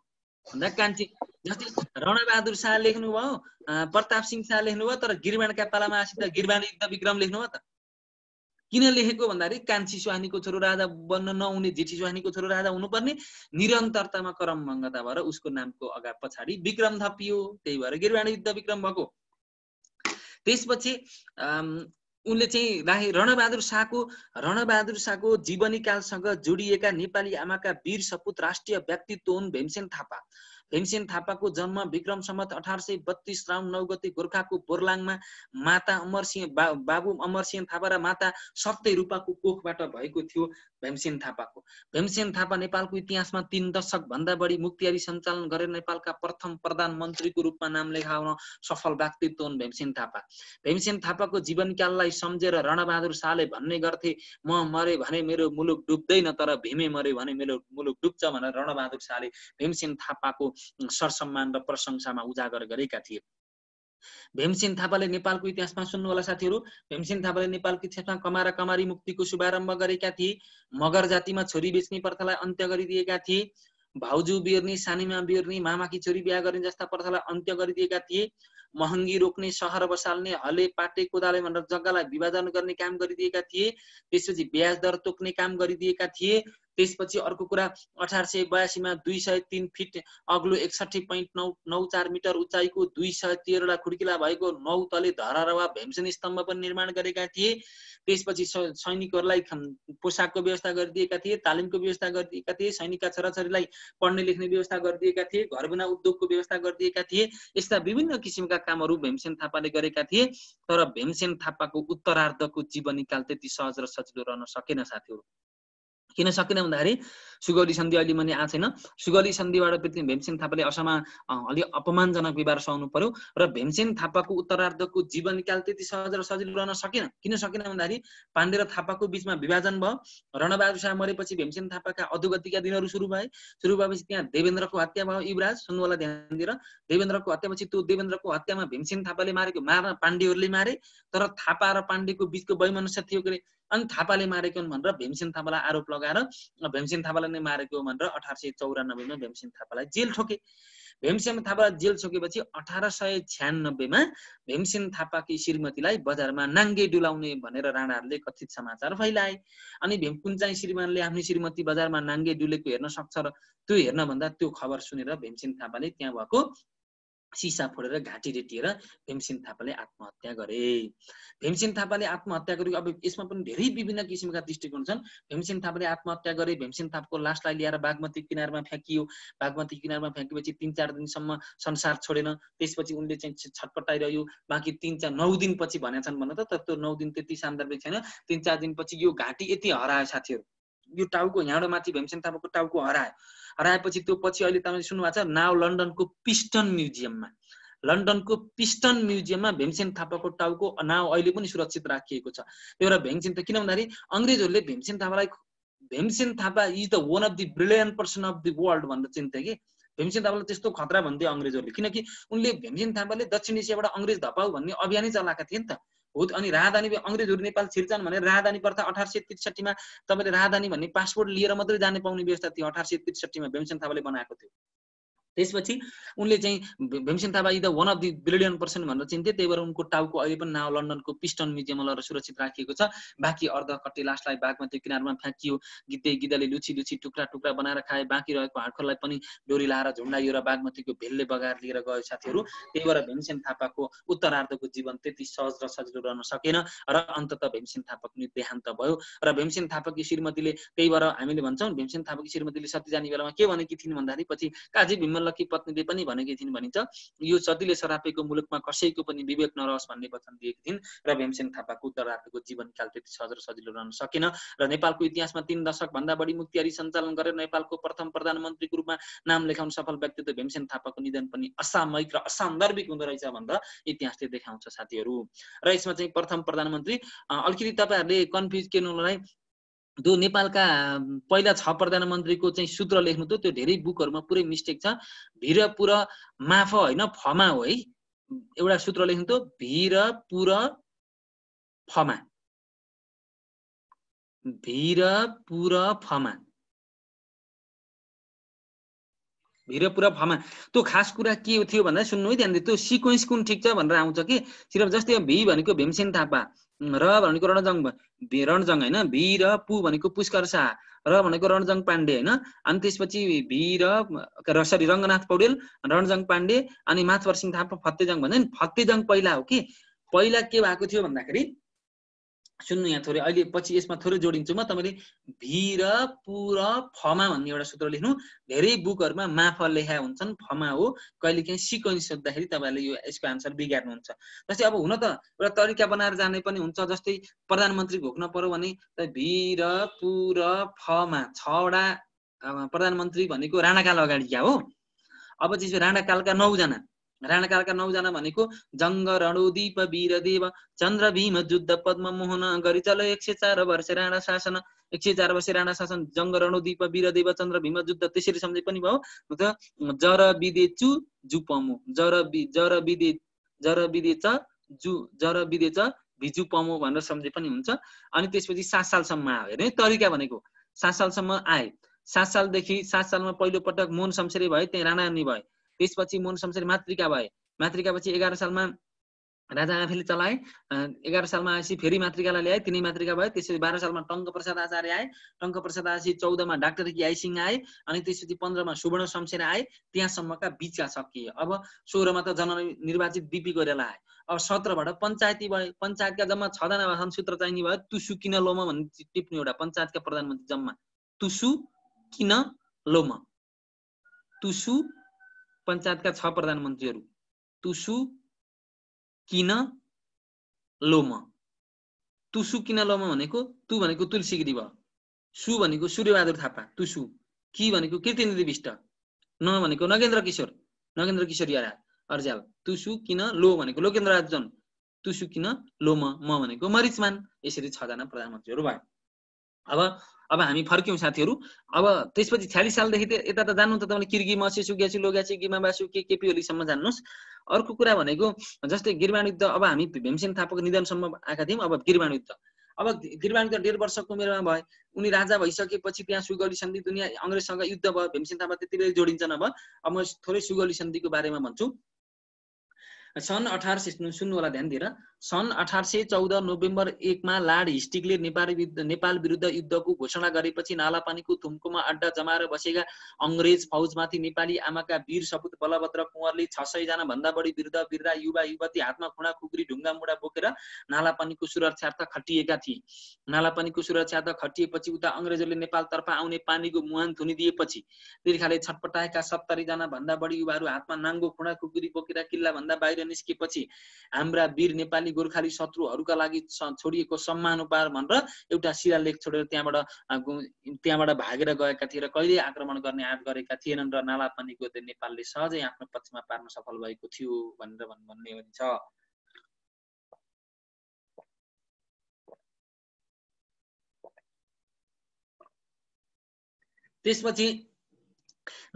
भन्दा कान्छी जस्तै रणबहादुर शाह लेख्नुभयो प्रताप सिंह शाह लेख्नुभयो तर गिरबाणका पालामा आसी त गिरबाण युद्ध विक्रम लेख्नुभयो त किन लेखेको भन्दाखेरि कान्छी सुहानीको छोरो राजा बन्न नहुने जेठी सुहानीको छोरो राजा हुनुपर्ने निरन्तरतामा क्रमभङ्गता भएर उसको नामको अगा पछाडि विक्रम थपियो त्यही भएर गिरवाणी युद्ध विक्रम भएको त्यसपछि उनले चाहिँ राखे रणबहादुर शाहको रणबहादुर शाहको जीवनीकालसँग जोडिएका नेपाली आमाका वीर सपुत राष्ट्रिय व्यक्तित्व हुन् भीमसेन थापा भीमसेन थापाको जन्म विक्रम सम्मत अठार सय बत्तिस राउन नौ गते गोर्खाको बोर्लाङमा माता अमरसिंह बाबु अमरसिंह थापा र माता सत्य रूपाको कोखबाट भएको थियो भीमसेन थापाको भीमसेन थापा नेपालको इतिहासमा तीन दशक भन्दा बढी मुक्तियारी सञ्चालन गरेर नेपालका प्रथम प्रधानमन्त्रीको रूपमा नाम लेखाउन सफल व्यक्तित्व हुन् भीमसेन थापा भीमसेन थापाको जीवनकाललाई सम्झेर रणबहादुर शाहले भन्ने गर्थे म मरे भने मेरो मुलुक डुब्दैन तर भीमे मरे भने मेरो मुलुक डुब्छ भनेर रणबहादुर शाहले भीमसेन थापाको सरसम्मान र प्रशंसामा उजागर गरेका थिए भीमसेन थापाले नेपालको इतिहासमा सुन्नु होला साथीहरू भीमसेन थापाले नेपालको इतिहासमा कमारा कमारी मुक्तिको शुभारम्भ गरेका थिए मगर जातिमा छोरी बेच्ने प्रथालाई अन्त्य गरिदिएका थिए भाउजू बिर्ने सानीमा बिर्ने मामाकी छोरी बिहा गर्ने जस्ता प्रथालाई अन्त्य गरिदिएका थिए महँगी रोक्ने सहर बसाल्ने हले पाटे कोदाले भनेर जग्गालाई विभाजन गर्ने काम गरिदिएका थिए त्यसपछि ब्याज दर तोक्ने काम गरिदिएका थिए त्यसपछि अर्को कुरा अठार सय बयासीमा दुई सय तिन फिट अग्लो एकसठी पोइन्ट नौ नौ चार मिटर उचाइको दुई सय तेह्रवटा खुड्किला भएको नौ तले धरा वा भेमसेन स्तम्भ पनि निर्माण गरेका थिए त्यसपछि सैनिकहरूलाई पोसाकको व्यवस्था गरिदिएका थिए तालिमको व्यवस्था गरिदिएका थिए सैनिकका छोराछोरीलाई पढ्ने लेख्ने व्यवस्था गरिदिएका थिए घर बिना उद्योगको व्यवस्था गरिदिएका थिए यस्ता विभिन्न किसिमका कामहरू भीमसेन थापाले गरेका थिए तर भीमसेन थापाको उत्तरार्धको जीवनीकाल त्यति सहज र सजिलो रहन सकेन साथीहरू किन सकिनँ भन्दाखेरि सुगौली सन्धि अहिले मैले आएको छैन सुगौली सन्धिबाट भीमसेन थापाले असमा अलि अपमानजनक व्यवहार सहनु पर्यो र भीमसेन थापाको उत्तरार्धको जीवनकाल त्यति सहज र सजिलो रहन सकेन किन सकेन भन्दाखेरि पाण्डे र थापाको बिचमा विभाजन भयो रणबहादुर शाह मरेपछि भीमसेन थापाका अधोगतिका दिनहरू सुरु भए सुरु भएपछि त्यहाँ देवेन्द्रको हत्या भयो युवराज सुन्नुलाई ध्यान दिएर देवेन्द्रको हत्यापछि त्यो देवेन्द्रको हत्यामा भीमसेन थापाले मारेको मार्न पाण्डेहरूले मारे तर थापा र पाण्डेको बिचको वैमनस्य थियो के अनि थापाले मारेको भनेर भीमसेन थापालाई आरोप लगाएर भीमसेन थापालाई कारणले मारेको भनेर अठार सय चौरानब्बेमा भीमसेन थापालाई जेल ठोके भीमसेन थापा जेल छोकेपछि अठार सय छ्यानब्बेमा भीमसेन थापाकी श्रीमतीलाई बजारमा नाङ्गे डुलाउने भनेर राणाहरूले कथित समाचार फैलाए अनि कुन चाहिँ श्रीमानले आफ्नो श्रीमती बजारमा नाङ्गे डुलेको हेर्न सक्छ र त्यो हेर्न भन्दा त्यो खबर सुनेर भीमसेन थापाले त्यहाँ भएको सिसा फोडेर घाँटी रेटिएर भीमसेन थापाले आत्महत्या गरे भीमसेन थापाले आत्महत्या गरेको अब यसमा पनि धेरै विभिन्न किसिमका दृष्टिकोण छन् भीमसेन थापाले आत्महत्या गरे भीमसेन थापको लासलाई ल्याएर बागमती किनारमा फ्याँकियो बागमती किनारमा फ्याँकेपछि तिन चार दिनसम्म संसार छोडेन त्यसपछि उनले चाहिँ छटपटाइरह्यो बाँकी तिन चार नौ दिनपछि भनेछन् भन त त्यो नौ दिन त्यति सान्दर्भिक छैन तिन चार दिनपछि यो घाँटी यति हरायो साथीहरू यो टाउको हिँडो माथि भीमसेन थापाको टाउको हरायो हराएपछि त्यो पछि अहिले तपाईँले सुन्नुभएको छ नाउ लन्डनको पिस्टन म्युजियममा लन्डनको पिस्टन म्युजियममा भीमसेन थापाको टाउको नाउ अहिले पनि सुरक्षित राखिएको छ त्यो भएर भीमसेन किन भन्दाखेरि अङ्ग्रेजहरूले भीमसेन थापालाई Bhimsen Thapa is the one of the brilliant person of the world भनेर चिन्थे कि भीमसेन थापालाई त्यस्तो खतरा भन्थ्यो अङ्ग्रेजहरूले किनकि उनले भीमसेन थापाले दक्षिण एसियाबाट अङ्ग्रेज धपाऊ भन्ने अभियानै चलाएका थिए नि त हो अनि राहदानी अङ्ग्रेजहरू नेपाल छिर्छन् भने राहदानी प्रथा अठार सय त्रिसठीमा तपाईँले राहदानी भन्ने पासपोर्ट लिएर मात्रै जाने पाउने व्यवस्था थियो अठार सय त्रिसठीमा भीमसेन थापाले बनाएको थियो त्यसपछि उनले चाहिँ Bhimsen Thapa is the one of the brilliant person भनेर चिन्थे त्यही भएर उनको टाउको अहिले पनि नाउँ लन्डनको पिस्टन म्युजियममा लगेर सुरक्षित राखिएको छ बाँकी अर्ध कट्टे लास्टलाई बागमती किनारमा फ्याँकियो गिद्धे गिद्धले लुची लुची टुक्रा टुक्रा बनाएर खाए बाँकी रहेको हाडखरलाई पनि डोरी लाएर झुन्डाइयो र बागमतीको भेलले बगाएर लिएर गयो साथीहरू त्यही भएर भीमसेन थापाको उत्तरार्धको जीवन त्यति सहज र सजिलो रहन सकेन र अन्तत भीमसेन थापाको नि देहान्त भयो र भीमसेन थापाकी श्रीमतीले त्यही भएर हामीले भन्छौँ भीमसेन थापाकी श्रीमतीले सती जाने बेलामा के भनेकी थिइन् भन्दाखेरि पछि काजी भीमल लकी पत्नीले पनि भनेकी थिइन् भनिन्छ यो सतीले सरापेको मुलुकमा कसैको पनि विवेक नरहोस् भन्ने वचन दिएकी थिइन् र भीमसेन थापाको उत्तरदाताको जीवनकाल त्यति सहज र सजिलो रहन सकेन र नेपालको इतिहासमा तीन दशक भन्दा बढी मुक्तियारी सञ्चालन गरेर नेपालको प्रथम प्रधानमन्त्रीको रूपमा नाम लेखाउन सफल व्यक्तित्व भीमसेन थापाको निधन पनि असामयिक र असान्दर्भिक हुँदो रहेछ भनेर इतिहासले देखाउँछ साथीहरू र यसमा चाहिँ प्रथम प्रधानमन्त्री अलिकति तपाईँहरूले कन्फ्युज के जो नेपालका पहिला छ प्रधानमन्त्रीको चाहिँ सूत्र लेख्नु त त्यो धेरै बुकहरूमा पुरै मिस्टेक छ भिर पुर माफ होइन फमा हो है एउटा सूत्र लेख्नु त भिर पुर फमा भिर पुर फमा भिर पुर फमा त्यो खास कुरा के थियो भन्दा सुन्नु है त्यहाँदेखि त्यो सिक्वेन्स कुन ठिक छ भनेर आउँछ कि सिर्फ जस्तै भी भनेको भीमसेन थापा र भनेको रणजङ रणजङ होइन भी र पु भनेको पुष्कर शाह र भनेको रणजङ पाण्डे होइन अनि त्यसपछि भी र सरी रङ्गनाथ पौडेल रणजङ पाण्डे अनि माथवर सिंह थापा फतेजङ भन्दा नि फतेजङ पहिला हो कि पहिला के भएको थियो भन्दाखेरि सुन्नु यहाँ थोरै अहिले पछि यसमा थोरै जोडिन्छु म तपाईँले भी र र फमा भन्ने एउटा सूत्र लेख्नु धेरै बुकहरूमा माफ लेखा हुन्छन् फमा हो कहिलेकाहीँ सिक्वेन्स सोद्धाखेरि तपाईँहरूले यो यसको आन्सर बिगार्नुहुन्छ जस्तै अब हुन त एउटा तरिका बनाएर जाने पनि हुन्छ जस्तै प्रधानमन्त्री घोक्न पर्यो भने त भी र र फमा छवटा प्रधानमन्त्री भनेको राणाकाल अगाडिका हो अब चाहिँ राणाकालका नौजना राणाकालका नौजना भनेको जङ्ग रणु दीप रणोदीप देव चन्द्र भीम युद्ध पद्म मोहन गरी चल एक सय चार वर्ष राणा शासन एक सय चार वर्ष राणा शासन जङ्ग रणु दीप रणोदीप देव चन्द्र भीम युद्ध त्यसरी सम्झे पनि भयो जर विदेचु जुपमो जर जर विदे जर विदेच जु जर विदेच भिजु पमो भनेर सम्झे पनि हुन्छ अनि त्यसपछि सात सालसम्म आयो हेर्ने तरिका भनेको सात सालसम्म आए सात सालदेखि सात सालमा पहिलो पटक मोहन शमशेरी भए त्यहाँ राणा नि भए त्यसपछि मोहन शमशेर मातृका भए मातृका पछि एघार सालमा राजा आफैले चलाए एघार सालमा आएपछि फेरि मातृकालाई ल्याए तिनै मातृका भयो त्यसपछि बाह्र सालमा टङ्क प्रसाद आचार्य आए टङ्क प्रसाद आएपछि चौधमा डाक्टर आई सिंह आए अनि त्यसपछि पन्ध्रमा सुवर्ण शमशेर आए त्यहाँसम्मका बिचका सकिए अब सोह्रमा त जननिर्वाचित बिपी कोइराला आए अब सत्रबाट पञ्चायती भयो पञ्चायतका जम्मा छजना भाषामा सूत्र चाहिने भयो तुसु किन लोम भन्ने टिप्ने एउटा पञ्चायतका प्रधानमन्त्री जम्मा तुसु किन लोम तुसु पञ्चायतका छ प्रधानमन्त्रीहरू तुसु किन लोम तुसु किन लोम भनेको तु भनेको तुलसी गिरी भयो सु भनेको सूर्यबहादुर थापा तुसु कि भनेको कृतिनिधि विष्ट न भनेको नगेन्द्र किशोर नगेन्द्र किशोर यारा अर्जाल तुसु किन लो भनेको लोकेन्द्र राजन तुसु किन लोम म भनेको मरिचमान यसरी छजना प्रधानमन्त्रीहरू भयो अब अब हामी फर्क्यौँ साथीहरू अब त्यसपछि छ्यालिस सालदेखि त यता त जानु त तपाईँले किर्गी मसेसु ग्यासु लोग्यासी बासु के केपी ओलीसम्म जान्नुहोस् अर्को कुरा भनेको जस्तै गिरवाण युद्ध अब हामी भीमसेन थापाको निधनसम्म आएका थियौँ अब गिरवाण युद्ध अब गिरवाण युद्ध डेढ वर्षको उमेरमा भए उनी राजा भइसकेपछि त्यहाँ सुगौली सन्धि दुनियाँ अङ्ग्रेजसँग युद्ध भयो भीमसेन थापा त्यति बेला जोडिन्छन् अब अब म थोरै सुगौली सन्धिको बारेमा भन्छु सन् अठार सय सुन्नु होला ध्यान दिएर सन् अठार सय चौध नोभेम्बर एकमा लाड हिस्टिकले नेपाल नेपाल विरुद्ध युद्धको घोषणा गरेपछि नालापानीको थुम्कोमा अड्डा जमाएर बसेका अङ्ग्रेज फौजमाथि नेपाली आमाका वीर सपुत बलभद्र कुँवरले छ सयजना भन्दा बढी विरुद्ध बिर्दा युवा युवती हातमा खुँडा खुकुरी ढुङ्गा मुडा बोकेर नालापानीको सुरक्षार्थ खटिएका थिए नालापानीको सुरक्षार्थ खटिएपछि उता अङ्ग्रेजहरूले नेपालतर्फ आउने पानीको मुहान थुनिदिएपछि तिर्खाले छटपटाएका जना भन्दा बढी युवाहरू हातमा नाङ्गो खुँडा खुकुरी बोकेर किल्लाभन्दा बाहिर बाहिर निस्किएपछि हाम्रा वीर नेपाली गोर्खाली शत्रुहरूका लागि छोडिएको सम्मानोपार भनेर एउटा शिलालेख छोडेर त्यहाँबाट त्यहाँबाट भागेर गएका थिए र कहिले आक्रमण गर्ने आँट गरेका थिएनन् र नालापानीको नेपालले सहजै आफ्नो पक्षमा पार्न सफल भएको थियो भनेर भन्ने भनिन्छ त्यसपछि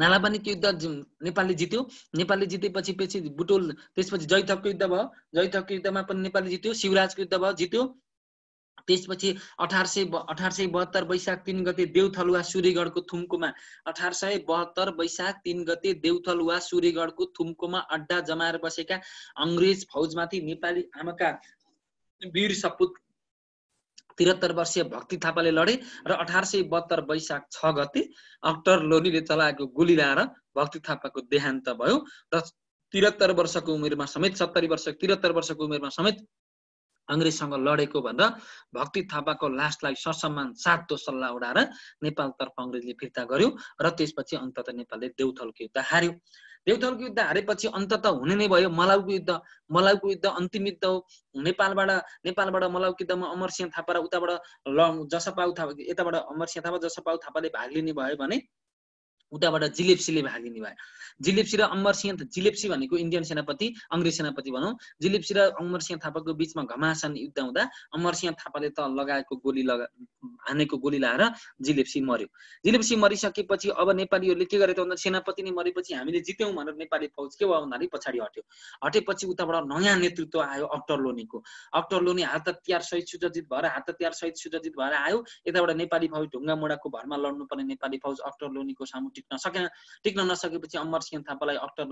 नालापानीको युद्ध नेपालले जित्यो नेपालले जितेपछि पछि बुटोल त्यसपछि जयथपको युद्ध भयो जैथकको युद्धमा पनि नेपालले जित्यो शिवराजको युद्ध भयो जित्यो त्यसपछि अठार सय अठार सय बहत्तर वैशाख तिन गते देउथलुवा सूर्यगढको थुम्कोमा अठार सय बहत्तर वैशाख तिन गते देउथलुवा सूर्यगढको थुम्कोमा अड्डा जमाएर बसेका अङ्ग्रेज फौजमाथि नेपाली आमाका वीर सपुत त्रिहत्तर वर्षीय भक्ति थापाले लडे र अठार सय बहत्तर वैशाख छ गते अक्टर लोनीले चलाएको गोली लाएर भक्ति थापाको देहान्त भयो र त्रिहत्तर वर्षको उमेरमा समेत सत्तरी वर्ष त्रिहत्तर वर्षको उमेरमा समेत अङ्ग्रेजसँग लडेको भनेर भक्ति थापाको लास्टलाई ससम्मान सात दोसल्ला उडाएर नेपालतर्फ अङ्ग्रेजले फिर्ता गर्यो र त्यसपछि अन्तत नेपालले देउथल्के युद्ध हार्यो देउथालको युद्ध हारेपछि अन्त त हुने नै भयो मलाउको युद्ध मलाउको युद्ध अन्तिम युद्ध हो नेपालबाट नेपालबाट मलाउको युद्धमा अमरसिंह थापा र उताबाट ल जसपा थापा यताबाट अमरसिंह थापा जसपा थापाले भाग लिने भयो भने उताबाट जिलेप्सीले भागिने भयो जिलेप्सी र अमरसिंह सिंह जिलेप्सी भनेको इन्डियन सेनापति अङ्ग्रेज सेनापति भनौँ जिलेप्सी र अमरसिंह थापाको बिचमा घमासान युद्ध हुँदा अमरसिंह थापाले त लगाएको गोली लगा हानेको गोली लगाएर जिलेप्सी मर्यो जिलेप्सी मरिसकेपछि अब नेपालीहरूले के गरे त भन्दा सेनापति नै मरेपछि हामीले जित्यौँ भनेर नेपाली फौज के भयो भन्दाखेरि पछाडि हट्यो हटेपछि उताबाट नयाँ नेतृत्व आयो अक्टर लोनीको अक्टर लोनी हात हतियार सहित सुजित भएर हात हतियार सहित सुजित भएर आयो यताबाट नेपाली फौज ढुङ्गा मुडाको भरमा लड्नुपर्ने नेपाली फौज अक्टर लोनीको सामु टिक्न सकेन टिक्न नसकेपछि अमर सिंह थापालाई अक्टर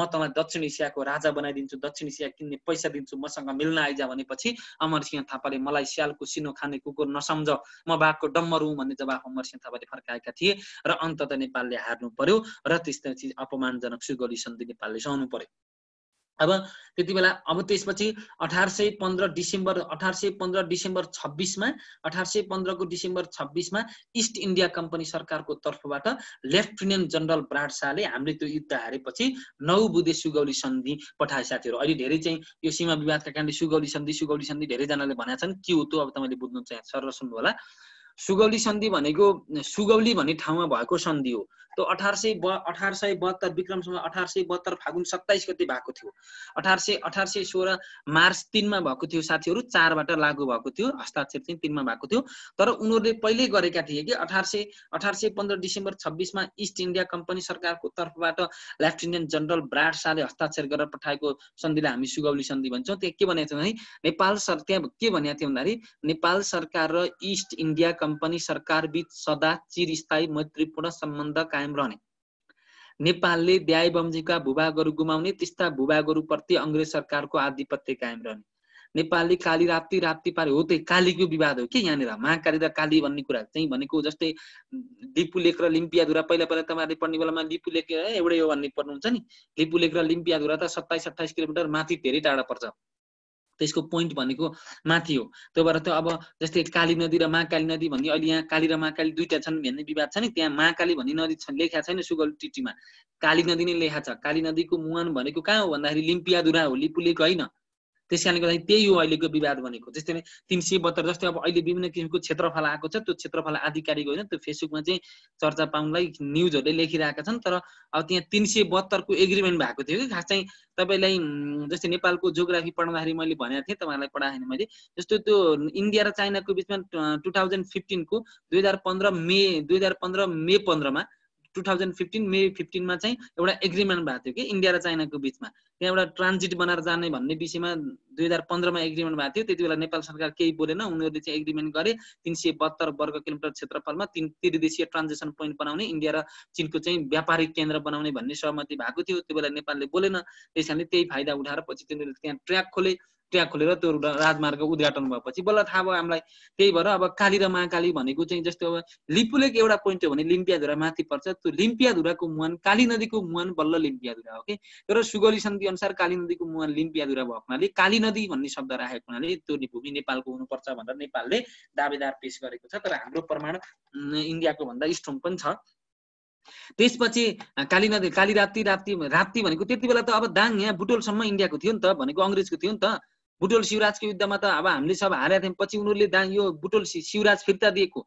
म तँलाई दक्षिण एसियाको राजा बनाइदिन्छु दक्षिण एसिया किन्ने पैसा दिन्छु मसँग मिल्न आइजा भनेपछि अमर सिंह थापाले मलाई स्यालको सिनो खाने कुकुर नसम्झ म बाघको डम्मर हुँ भन्ने जवाफ अमर सिंह थापाले फर्काएका थिए र अन्तत नेपालले हार्नु पर्यो र त्यस्तै चिज अपमानजनक सुगोली सन्धि नेपालले सहनु पर्यो अब त्यति बेला अब त्यसपछि अठार सय पन्ध्र डिसेम्बर अठार सय पन्ध्र डिसेम्बर छब्बिसमा अठार सय पन्ध्रको डिसेम्बर छब्बिसमा इस्ट इन्डिया कम्पनी सरकारको तर्फबाट लेफ्टिनेन्ट जनरल ब्राड शाहले हामीले त्यो युद्ध हारेपछि नौ बुधे सुगौली सन्धि पठाए साथीहरू अहिले धेरै चाहिँ यो सीमा विवादका कारणले सुगौली सन्धि सुगौली सन्धि धेरैजनाले भनेका छन् के हो त्यो अब तपाईँले बुझ्नु चाहिँ सर सुन्नु होला सुगौली सन्धि भनेको सुगौली भन्ने ठाउँमा भएको सन्धि हो त्यो अठार सय ब अठार सय बहत्तर विक्रमसँग अठार सय बहत्तर फागुन सत्ताइस गते भएको थियो अठार सय अठार सय सोह्र मार्च तिनमा भएको थियो साथीहरू चारबाट लागू भएको थियो हस्ताक्षर चाहिँ तिनमा भएको थियो तर उनीहरूले पहिल्यै गरेका थिए कि अठार सय अठार सय पन्ध्र डिसेम्बर छब्बिसमा इस्ट इन्डिया कम्पनी सरकारको तर्फबाट लेफ्टिनेन्ट जनरल ब्राड शाहले हस्ताक्षर गरेर पठाएको सन्धिलाई हामी सुगौली सन्धि भन्छौँ त्यहाँ के भनेको थियो भने नेपाल सर त्यहाँ के भनेको थियो भन्दाखेरि नेपाल सरकार र इस्ट इन्डिया कम्पनी सरकार बिच सदा चिरस्थायी मैत्रीपूर्ण सम्बन्ध कायम रहने नेपालले बम्जीका भूभागहरू गुमाउने त्यस्ता प्रति अङ्ग्रेज सरकारको आधिपत्य कायम रहने नेपालले काली राप्ती राप्ती पारे हो त्यही कालीको विवाद हो कि यहाँनिर महाकाली र काली भन्ने कुरा चाहिँ भनेको जस्तै लिपु र लिम्पियाधुरा पहिला पहिला तपाईँहरूले पढ्ने बेलामा लिपु लेख एउटै हो भन्ने पढ्नुहुन्छ नि लिपु र लिम्पियाधुरा त सत्ताइस अठाइस किलोमिटर माथि धेरै टाढा पर्छ त्यसको पोइन्ट भनेको माथि हो त्यो भएर त अब जस्तै काली नदी र महाकाली नदी भन्ने अहिले यहाँ काली र महाकाली दुईटा छन् भन्ने विवाद छ नि त्यहाँ महाकाली भन्ने नदी लेखा छैन सुगल टिटीमा काली नदी नै लेखा छ काली नदीको मुहान भनेको कहाँ हो भन्दाखेरि लिम्पियाधुरा हो पुलेको होइन त्यस कारणले गर्दाखेरि त्यही हो अहिलेको विवाद भनेको जस्तै तिन सय बहत्तर जस्तै अब अहिले विभिन्न किसिमको क्षेत्रफल आएको छ त्यो क्षेत्रफल आधिकारिक होइन त्यो फेसबुकमा चाहिँ चर्चा पाउनलाई न्युजहरूले लेखिरहेका छन् तर अब त्यहाँ तिन सय बहत्तरको एग्रिमेन्ट भएको थियो कि खास चाहिँ तपाईँलाई जस्तै नेपालको जियोग्राफी पढ्दाखेरि मैले भनेको थिएँ तपाईँलाई पढाएन मैले जस्तो त्यो इन्डिया र चाइनाको बिचमा टु थाउजन्ड फिफ्टिनको दुई हजार पन्ध्र मे दुई हजार पन्ध्र मे पन्ध्रमा टु थाउजन्ड फिफ्टिन मे फिफ्टिनमा चाहिँ एउटा एग्रिमेन्ट भएको थियो कि इन्डिया र चाइनाको बिचमा त्यहाँ एउटा ट्रान्जिट बनाएर जाने भन्ने विषयमा दुई हजार पन्ध्रमा एग्रिमेन्ट भएको थियो त्यति बेला नेपाल सरकार केही बोलेन उनीहरूले चाहिँ एग्रिमेन्ट गरे तिन सय बहत्तर वर्ग किलोमिटर क्षेत्रफलमा तिन त्रिदेशीय ट्रान्जेक्सन पोइन्ट बनाउने इन्डिया र चिनको चाहिँ व्यापारिक केन्द्र बनाउने भन्ने सहमति भएको थियो त्यो बेला नेपालले बोलेन त्यस कारणले त्यही फाइदा उठाएर पछि तिनीहरूले त्यहाँ ट्र्याक खोले त्यहाँ खोलेर त्यो राजमार्ग उद्घाटन भएपछि बल्ल थाहा भयो हामीलाई त्यही भएर अब काली र महाकाली भनेको चाहिँ जस्तो अब लिपुलेक एउटा पोइन्ट हो भने लिम्पियाधुरा माथि पर्छ त्यो लिम्पियाधुराको मुहान काली नदीको मुहान बल्ल लिम्पियाधुरा हो कि तर सुगौली सन्धि अनुसार काली नदीको मुहान लिम्पियाधुरा भएको हुनाले काली नदी भन्ने शब्द राखेको हुनाले त्यो भूमि नेपालको हुनुपर्छ भनेर नेपालले दावेदार पेश गरेको छ तर हाम्रो प्रमाण इन्डियाको भन्दा स्ट्रङ पनि छ त्यसपछि काली नदी काली राप्ती राप्ती राप्ती भनेको त्यति बेला त अब दाङ यहाँ बुटोलसम्म इन्डियाको थियो नि त भनेको अङ्ग्रेजको थियो नि त बुटोल शिवराजको युद्धमा त अब हामीले सब हारेका थियौँ पछि उनीहरूले दा यो बुटोल शिवराज फिर्ता दिएको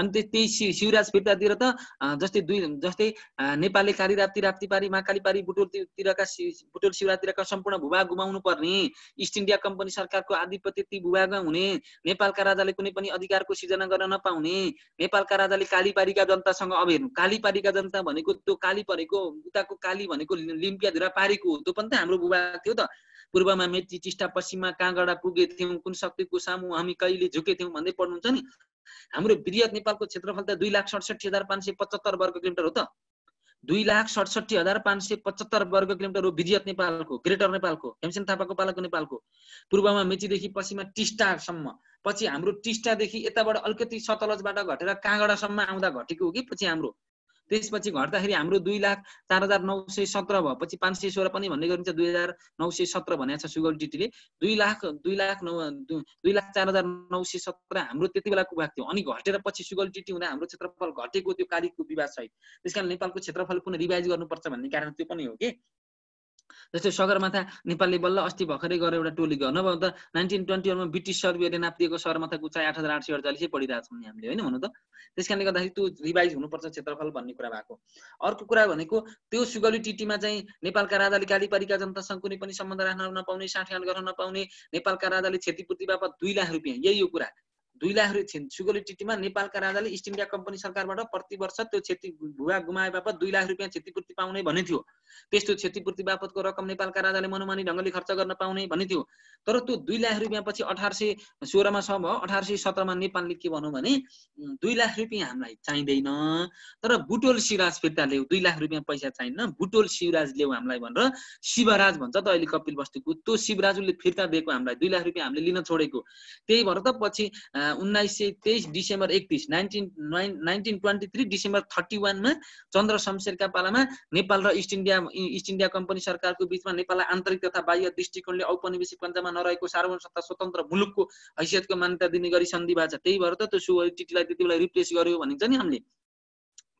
अनि त्यो त्यही शिवराज फिर्तातिर त जस्तै दुई जस्तै नेपालले काली राप्ती राप्ती पारी महाकाली पारी बुटोलतिरका बुटोल शिवराजतिरका सम्पूर्ण भूभाग गुमाउनु पर्ने इस्ट इन्डिया कम्पनी सरकारको आधिपत्य ती भूभागमा हुने नेपालका राजाले कुनै पनि अधिकारको सिर्जना गर्न नपाउने नेपालका राजाले काली कालीपारीका जनतासँग अब हेर्नु कालीपारीका जनता भनेको त्यो काली परेको उताको काली भनेको लिम्पियाधुरा पारीको हो त्यो पनि त हाम्रो भूभाग थियो त पूर्वमा मेची टिस्टा पश्चिममा काँगडा पुगे थियौँ कुन शक्तिको सामु हामी कहिले झुके थियौँ भन्दै पढ्नुहुन्छ नि हाम्रो वृहत नेपालको क्षेत्रफल त दुई लाख सडसठी हजार पाँच सय पचहत्तर वर्ग किलोमिटर हो त दुई लाख सडसठी हजार पाँच सय पचहत्तर वर्ग किलोमिटर हो वृहत नेपालको ग्रेटर नेपालको हेमसेन थापाको पालाको नेपालको पूर्वमा मेचीदेखि पश्चिममा टिस्टासम्म पछि हाम्रो टिस्टादेखि यताबाट अलिकति सतलजबाट घटेर काँगडासम्म आउँदा घटेको हो कि पछि हाम्रो त्यसपछि घट्दाखेरि हाम्रो दुई लाख चार हजार नौ सय सत्र भएपछि पाँच सय सोह्र पनि भन्ने गरिन्छ दुई हजार नौ सय सत्र भनेको छ सुगल टिटीले दुई लाख दुई लाख नौ दुई लाख चार हजार नौ सय सत्र हाम्रो त्यति बेलाको भाग थियो अनि घटेर पछि सुगल टिटी हुँदा हाम्रो क्षेत्रफल घटेको त्यो कालीको विवादसहित त्यस कारण नेपालको क्षेत्रफल पुनः रिभाइज गर्नुपर्छ भन्ने कारण त्यो पनि हो कि जस्तै सगरमाथा नेपालले बल्ल अस्ति भर्खरै गरेर एउटा टोली गयो नभए त नाइन्टिन ट्वेन्टी वानमा ब्रिटिस सर्वेले नाप्दिएको सगरमाथाको उचाइ आठ हजार आठ सय अडचालिसै पढिरहेको छौँ हामीले होइन हुनु त त्यस कारणले गर्दाखेरि त्यो रिभाइज हुनुपर्छ क्षेत्रफल भन्ने कुरा भएको अर्को कुरा भनेको त्यो सुगली टिटीमा चाहिँ नेपालका राजाले कालीपालिका जनतासँग कुनै पनि सम्बन्ध राख्न नपाउने साठगान गर्न नपाउने नेपालका राजाले क्षतिपूर्ति बापत दुई लाख रुपियाँ यही यो कुरा दुई लाख रुपियाँ छिन् सुगोली टिटीमा नेपालका राजाले इस्ट इन्डिया कम्पनी सरकारबाट प्रतिवर्ष त्यो क्षति भुवा गुमाए बापत दुई लाख रुपियाँ क्षतिपूर्ति पाउने भन्ने थियो त्यस्तो क्षतिपूर्ति बापतको रकम नेपालका राजाले मनोमानी ढङ्गले खर्च गर्न पाउने भन्ने थियो तर त्यो दुई लाख रुपियाँ पछि अठार सय सोह्रमा छ अठार सय सत्रमा नेपालले के भनौँ भने दुई लाख रुपियाँ हामीलाई चाहिँदैन तर बुटोल शिवराज फिर्ता ल्याऊ दुई लाख रुपियाँ पैसा चाहिन्न बुटोल शिवराज ल्याऊ हामीलाई भनेर शिवराज भन्छ त अहिले कपिल वस्तुको त्यो शिवराज उसले फिर्ता दिएको हामीलाई दुई लाख रुपियाँ हामीले लिन छोडेको त्यही भएर त पछि उन्नाइस सय तेइस डिसेम्बर एकतिस nineteen nineteen twenty three December thirty वानमा चन्द्र शमशेरका पालामा नेपाल र east India east India company सरकारको बिचमा नेपाललाई आन्तरिक तथा बाह्य दृष्टिकोणले औपनिवेशिक पन्जामा नरहेको सार्वभौम सत्ता स्वतन्त्र मुलुकको हैसियतको मान्यता दिने गरी सन्धि भएको छ त्यही भएर त त्यो सुवरिटीलाई त्यति बेला रिप्लेस गर्यो भनिन्छ नि हामीले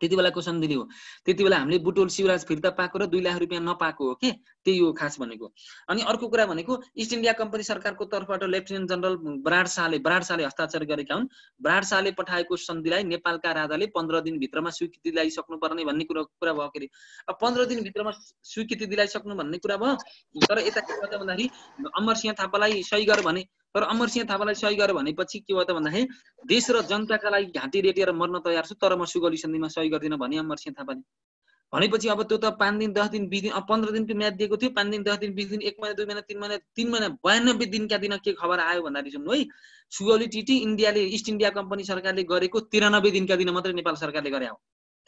त्यति बेलाको सन्धिले हो त्यति बेला हामीले बुटोल शिवराज फिर्ता पाएको र दुई लाख रुपियाँ नपाएको हो कि त्यही हो खास भनेको अनि अर्को कुरा भनेको इस्ट इन्डिया कम्पनी सरकारको तर्फबाट लेफ्टिनेन्ट जनरल बराड शाहले बराड शाहले हस्ताक्षर गरेका हुन् बराड शाहले पठाएको सन्धिलाई नेपालका राजाले पन्ध्र दिनभित्रमा स्वीकृति दिलाइसक्नुपर्ने भन्ने कुरा कुरा भयो के अरे अब पन्ध्र दिनभित्रमा स्वीकृति दिलाइसक्नु भन्ने कुरा भयो तर यता के भयो भन्दाखेरि अमर थापालाई सही गर भने तर अमरसिंह थापालाई सही गर भनेपछि के भयो त भन्दाखेरि देश र जनताका लागि घाँटी रेटिएर मर्न तयार छु तर म सुगली सन्धिमा सही गर्दिनँ भने अमरसिंह थापाले भनेपछि अब त्यो त पाँच दिन दस दिन बिस दिन पन्ध्र दिनको म्याद दिएको थियो पाँच दिन दस दिन बिस दिन एक महिना दुई महिना तिन महिना तिन महिना बयानब्बे दिनका दिन के खबर आयो भन्दाखेरि सुन्नु है सुगौली टिटी इन्डियाले इस्ट इन्डिया कम्पनी सरकारले गरेको तिरानब्बे दिनका दिन मात्रै नेपाल सरकारले गरे हो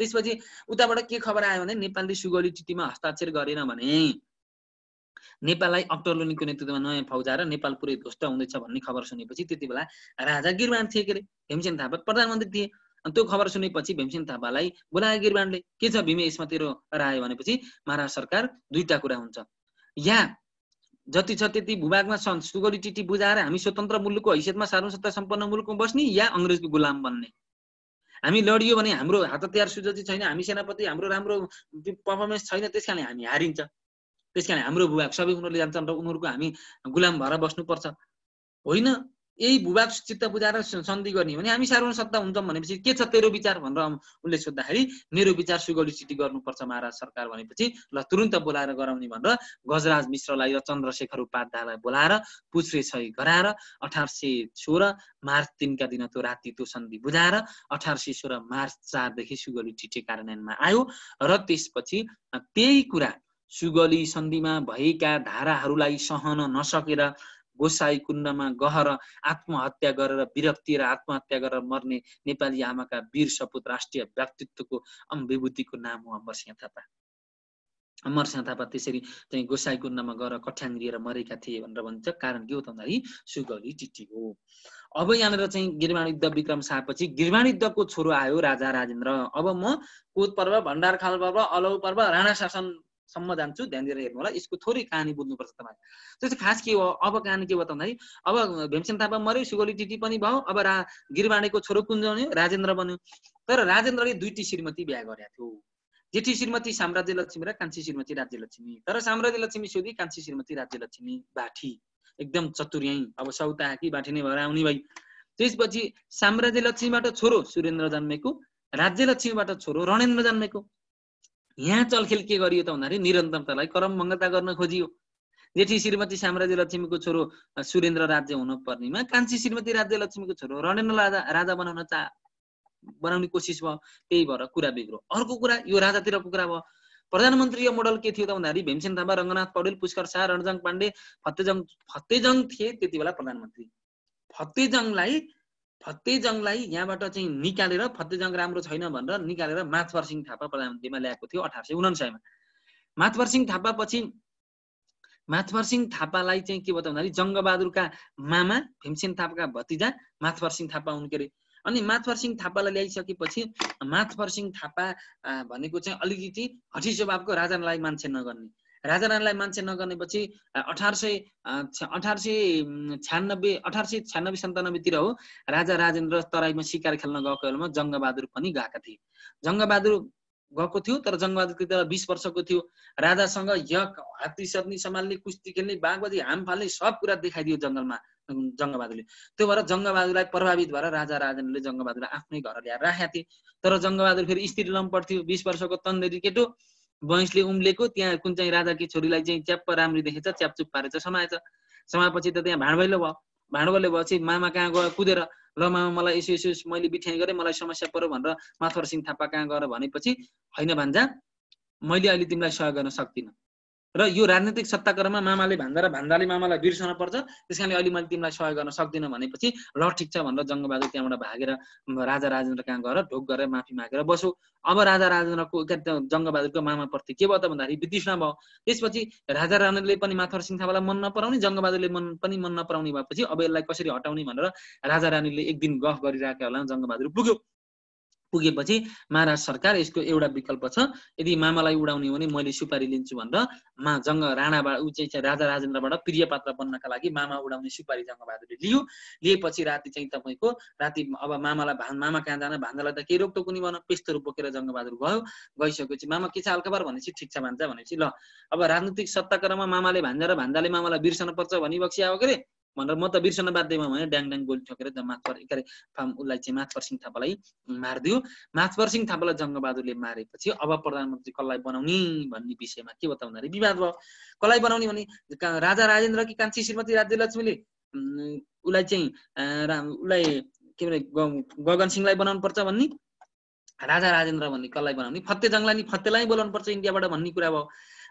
त्यसपछि उताबाट के खबर आयो भने नेपालले सुगौली टिटीमा हस्ताक्षर गरेन भने नेपाललाई अक्टर लोनीको नेतृत्वमा नयाँ फौजा र नेपाल पुरै ध्वस्त हुँदैछ भन्ने खबर सुनेपछि त्यति बेला राजा गिरवान थिए के अरे हेमसेन थापा प्रधानमन्त्री थिए अनि त्यो खबर सुनेपछि भीमसेन थापालाई बोलाए गिरबाणले के छ भीमे यसमा तेरो राय भनेपछि महाराज सरकार दुईटा कुरा हुन्छ या जति छ त्यति भूभागमा सन् सुगरी टिटी बुझाएर हामी स्वतन्त्र मुलुकको हैसियतमा सार्वसत्ता सम्पन्न मुलुकमा बस्ने या अङ्ग्रेजको गुलाम बन्ने हामी लडियो भने हाम्रो हात हतियार सुजति छैन हामी सेनापति हाम्रो राम्रो पर्फर्मेन्स छैन त्यस कारणले हामी हारिन्छ त्यस कारणले हाम्रो भूभाग सबै उनीहरूले जान्छन् र उनीहरूको हामी गुलाम भएर बस्नुपर्छ होइन यही भूभाग चित्त बुझाएर सन्धि गर्ने भने हामी सार्वजनिक सत्ता हुन्छौँ भनेपछि के छ तेरो विचार भनेर उनले सोद्धाखेरि मेरो विचार सुगौली सिटी गर्नुपर्छ महाराज सरकार भनेपछि ल तुरुन्त बोलाएर गराउने भनेर गजराज मिश्रलाई र चन्द्रशेखर उपाध्यायलाई बोलाएर पुछ्रे सही गराएर अठार सय सोह्र मार्च तिनका दिन त्यो राति त्यो सन्धि बुझाएर अठार सय सोह्र मार्च चारदेखि सुगली चिठी कार्यान्वयनमा आयो र त्यसपछि त्यही कुरा सुगली सन्धिमा भएका धाराहरूलाई सहन नसकेर गोसाई कुण्डमा गहर आत्महत्या गरेर विरक्ति र आत्महत्या गरेर मर्ने नेपाली आमाका वीर सपुत राष्ट्रिय व्यक्तित्वको विभूतिको नाम हो अमर सिंह थापा अमर थापा त्यसरी चाहिँ गोसाई कुण्डमा गएर कठ्याङ लिएर मरेका थिए भनेर भन्छ कारण के हो त भन्दाखेरि सुगली टिटी हो अब यहाँनिर चाहिँ गिरवाण युद्ध विक्रम शाहपछि गिरवाण युद्धको छोरो आयो राजा राजेन्द्र अब म कोत पर्व भण्डार खाल पर्व अलौ पर्व राणा शासन सम्म जान्छु ध्यान दिएर हेर्नु होला यसको थोरै कहानी बुझ्नुपर्छ तपाईँ त्यस्तो खास के हो अब कहानी के हो भन्दाखेरि अब भीमसेन थापा मऱ्यो सुगोली टिटी पनि भयो अब रा गिरवाणीको छोरो कुन बन्यो राजेन्द्र बन्यो तर राजेन्द्रले दुईटी श्रीमती बिहा गरेका थियो जेठी श्रीमती साम्राज्य लक्ष्मी र कान्छी श्रीमती राज्य लक्ष्मी तर साम्राज्य लक्ष्मी सोधी कान्छी श्रीमती राज्य लक्ष्मी बाठी एकदम चतुर्याई अब सौता कि बाठी नै भएर आउने भाइ त्यसपछि साम्राज्य लक्ष्मीबाट छोरो सुरेन्द्र जन्मेको राज्य लक्ष्मीबाट छोरो रणेन्द्र जन्मेको यहाँ चलखेल के गरियो त भन्दाखेरि निरन्तरतालाई करमभङ्गता गर्न खोजियो जेठी श्रीमती साम्राज्य लक्ष्मीको छोरो सुरेन्द्र राज्य हुनुपर्नेमा कान्छी श्रीमती राज्य लक्ष्मीको छोरो रणेन्द्र राजा राजा बनाउन चाह बनाउने कोसिस भयो त्यही भएर कुरा बिग्रो अर्को कुरा यो राजातिरको कुरा भयो प्रधानमन्त्रीको मोडल के थियो त भन्दाखेरि भीमसेन थापा रङ्गनाथ पौडेल पुष्कर शाह रणजङ पाण्डे फतेजङ फतेजङ थिए त्यति बेला प्रधानमन्त्री फतेजङलाई फतेजङलाई यहाँबाट चाहिँ निकालेर फतेजङ राम्रो छैन भनेर निकालेर माथवर सिंह थापा प्रधानमन्त्रीमा ल्याएको थियो अठार सय उनासयमा माथवर सिंह थापा पछि माथवर सिंह थापालाई चाहिँ के बताउँ भन्दाखेरि जङ्गबहादुरका मामा भीमसेन थापाका भतिजा माथवर सिंह थापा हुन् के अरे अनि माथवर सिंह थापालाई ल्याइसकेपछि माथवर सिंह थापा भनेको चाहिँ अलिकति हठी स्वभावको राजालाई मान्छे नगर्ने राजा रानीलाई मान्छे नगर्नेपछि अठार सय अठार सय छ्यानब्बे अठार सय छ्यानब्बे सन्तानब्बेतिर हो राजा राजेन्द्र तराईमा शिकार खेल्न गएको बेलामा जङ्गबहादुर पनि गएका थिए जङ्गबहादुर गएको थियो तर जङ्गबहादुर त बिस वर्षको थियो राजासँग यक हात्ती सत्नी सम्हाल्ने कुस्ती खेल्ने बागबजी हाम फाल्ने सब कुरा देखाइदियो जङ्गलमा जङ्गबहादुरले त्यो भएर जङ्गबहादुरलाई प्रभावित भएर राजा राजेन्द्रले जङ्गबहादुरलाई आफ्नै घर ल्याएर राखेका थिए तर जङ्गबहादुर फेरि स्त्री लम्पट थियो बिस वर्षको तन्देरी केटो वंशले उम्लेको त्यहाँ कुन चाहिँ राजाकी छोरीलाई चाहिँ च्याप्प राम्री देखेछ च्यापचुप पारेछ समाएछ समाएपछि त त्यहाँ भाँडभैलो भयो भाँडभैलो भएपछि मामा कहाँ गयो कुदेर ल मामा मलाई यसो यसो मैले बिठ्याइ गरेँ मलाई समस्या पऱ्यो भनेर माथवर सिंह थापा कहाँ गएर भनेपछि होइन भान्जा मैले अहिले तिमीलाई सहयोग गर्न सक्दिनँ र यो राजनीतिक सत्ताक्रममा मामाले भान्दा र भान्दाले मामालाई बिर्सन पर्छ त्यस कारणले अहिले मैले तिमीलाई सहयोग गर्न सक्दिनँ भनेपछि ल ठिक छ भनेर जङ्गबहादुर त्यहाँबाट भागेर राजा राजेन्द्र कहाँ गएर ढोक गरेर माफी मागेर बस्यो अब राजा राजेन्द्रको जङ्गबहादुरको मामाप्रति के भयो त भन्दाखेरि विदिष्णा भयो त्यसपछि राजा राजेन्द्रले पनि माथुर सिंह थापालाई मन नपराउने जङ्गबहादुरले मन पनि मन नपराउने भएपछि अब यसलाई कसरी हटाउने भनेर राजा रानीले एक दिन गफ गरिरहेको होला जङ्गबहादुर पुग्यो पुगेपछि महाराष्ट्र सरकार यसको एउटा विकल्प छ यदि मामालाई उडाउने हो भने मैले सुपारी लिन्छु भनेर मा जङ्ग राणाबाट ऊ चाहिँ राजा राजेन्द्रबाट प्रिय पात्र बन्नका लागि मामा उडाउने सुपारी जङ्गबहादुरले लियो लिएपछि राति चाहिँ तपाईँको राति अब मामालाई भा मामा कहाँ जान भान्जालाई त केही रोकटोक हुने भन पेस्तहरू बोकेर जङ्गबहादुर गयो गइसकेपछि मामा के छ हल्काबार भनेपछि ठिक छ भान्जा भनेपछि ल अब राजनीतिक सत्ताक्रममा मामाले भान्जा र भान्जाले मामालाई बिर्सन पर्छ बक्सी आयो के अरे भनेर म त बिर्सन बाध्यमा भने ड्याङ ड्याङ गोली ठोकेर माथपर के अरे उसलाई चाहिँ माथपर सिंह थापालाई मारिदियो माथपर सिंह थापालाई जङ्गबहादुरले मारेपछि अब प्रधानमन्त्री कसलाई बनाउने भन्ने विषयमा के बताउँदाखेरि विवाद भयो कसलाई बनाउने भने राजा राजेन्द्र कि कान्छी श्रीमती राज्य लक्ष्मीले उसलाई चाहिँ उसलाई के भने गगन सिंहलाई बनाउनु पर्छ भन्ने राजा राजेन्द्र भन्ने कसलाई बनाउने फत्ते नि फत्तेलाई बोलाउनु पर्छ इन्डियाबाट भन्ने कुरा भयो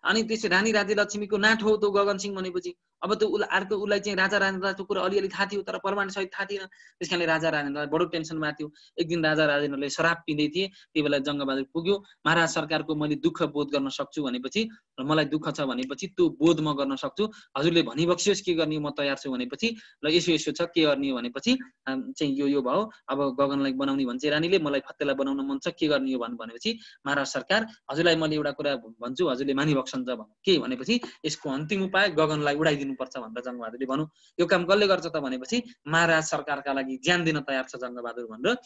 अनि त्यसै रानी राज्य लक्ष्मीको नाठ हो त्यो गगन सिंह भनेपछि अब त्यो उसलाई अर्को उसलाई चाहिँ राजा राजेन्द्रको कुरा अलिअलि थाहा थियो तर सहित थाहा थिएन त्यस कारणले राजा राजेन्द्रलाई बडो टेन्सनमा थियो एक दिन राजा राजेन्द्रले शराब पिँदै थिए त्यही बेला जङ्गबहादुर पुग्यो महाराज सरकारको मैले दुःख बोध गर्न सक्छु भनेपछि र मलाई दुःख छ भनेपछि त्यो बोध म गर्न सक्छु हजुरले भनिबक्सियोस् के गर्ने म तयार छु भनेपछि र यसो यसो छ के गर्ने भनेपछि चाहिँ यो यो भयो अब गगनलाई बनाउने भन्छ रानीले मलाई फतेलाई बनाउन मन छ के गर्ने यो भन्नु भनेपछि महाराज सरकार हजुरलाई मैले एउटा कुरा भन्छु हजुरले मानिबक्सन्छ भनौँ के भनेपछि यसको अन्तिम उपाय गगनलाई उडाइदिनु दिनुपर्छ भनेर जङ्गबहादुरले भनौँ यो काम कसले गर्छ त भनेपछि महाराज सरकारका लागि ज्यान दिन तयार छ जङ्गबहादुर भनेर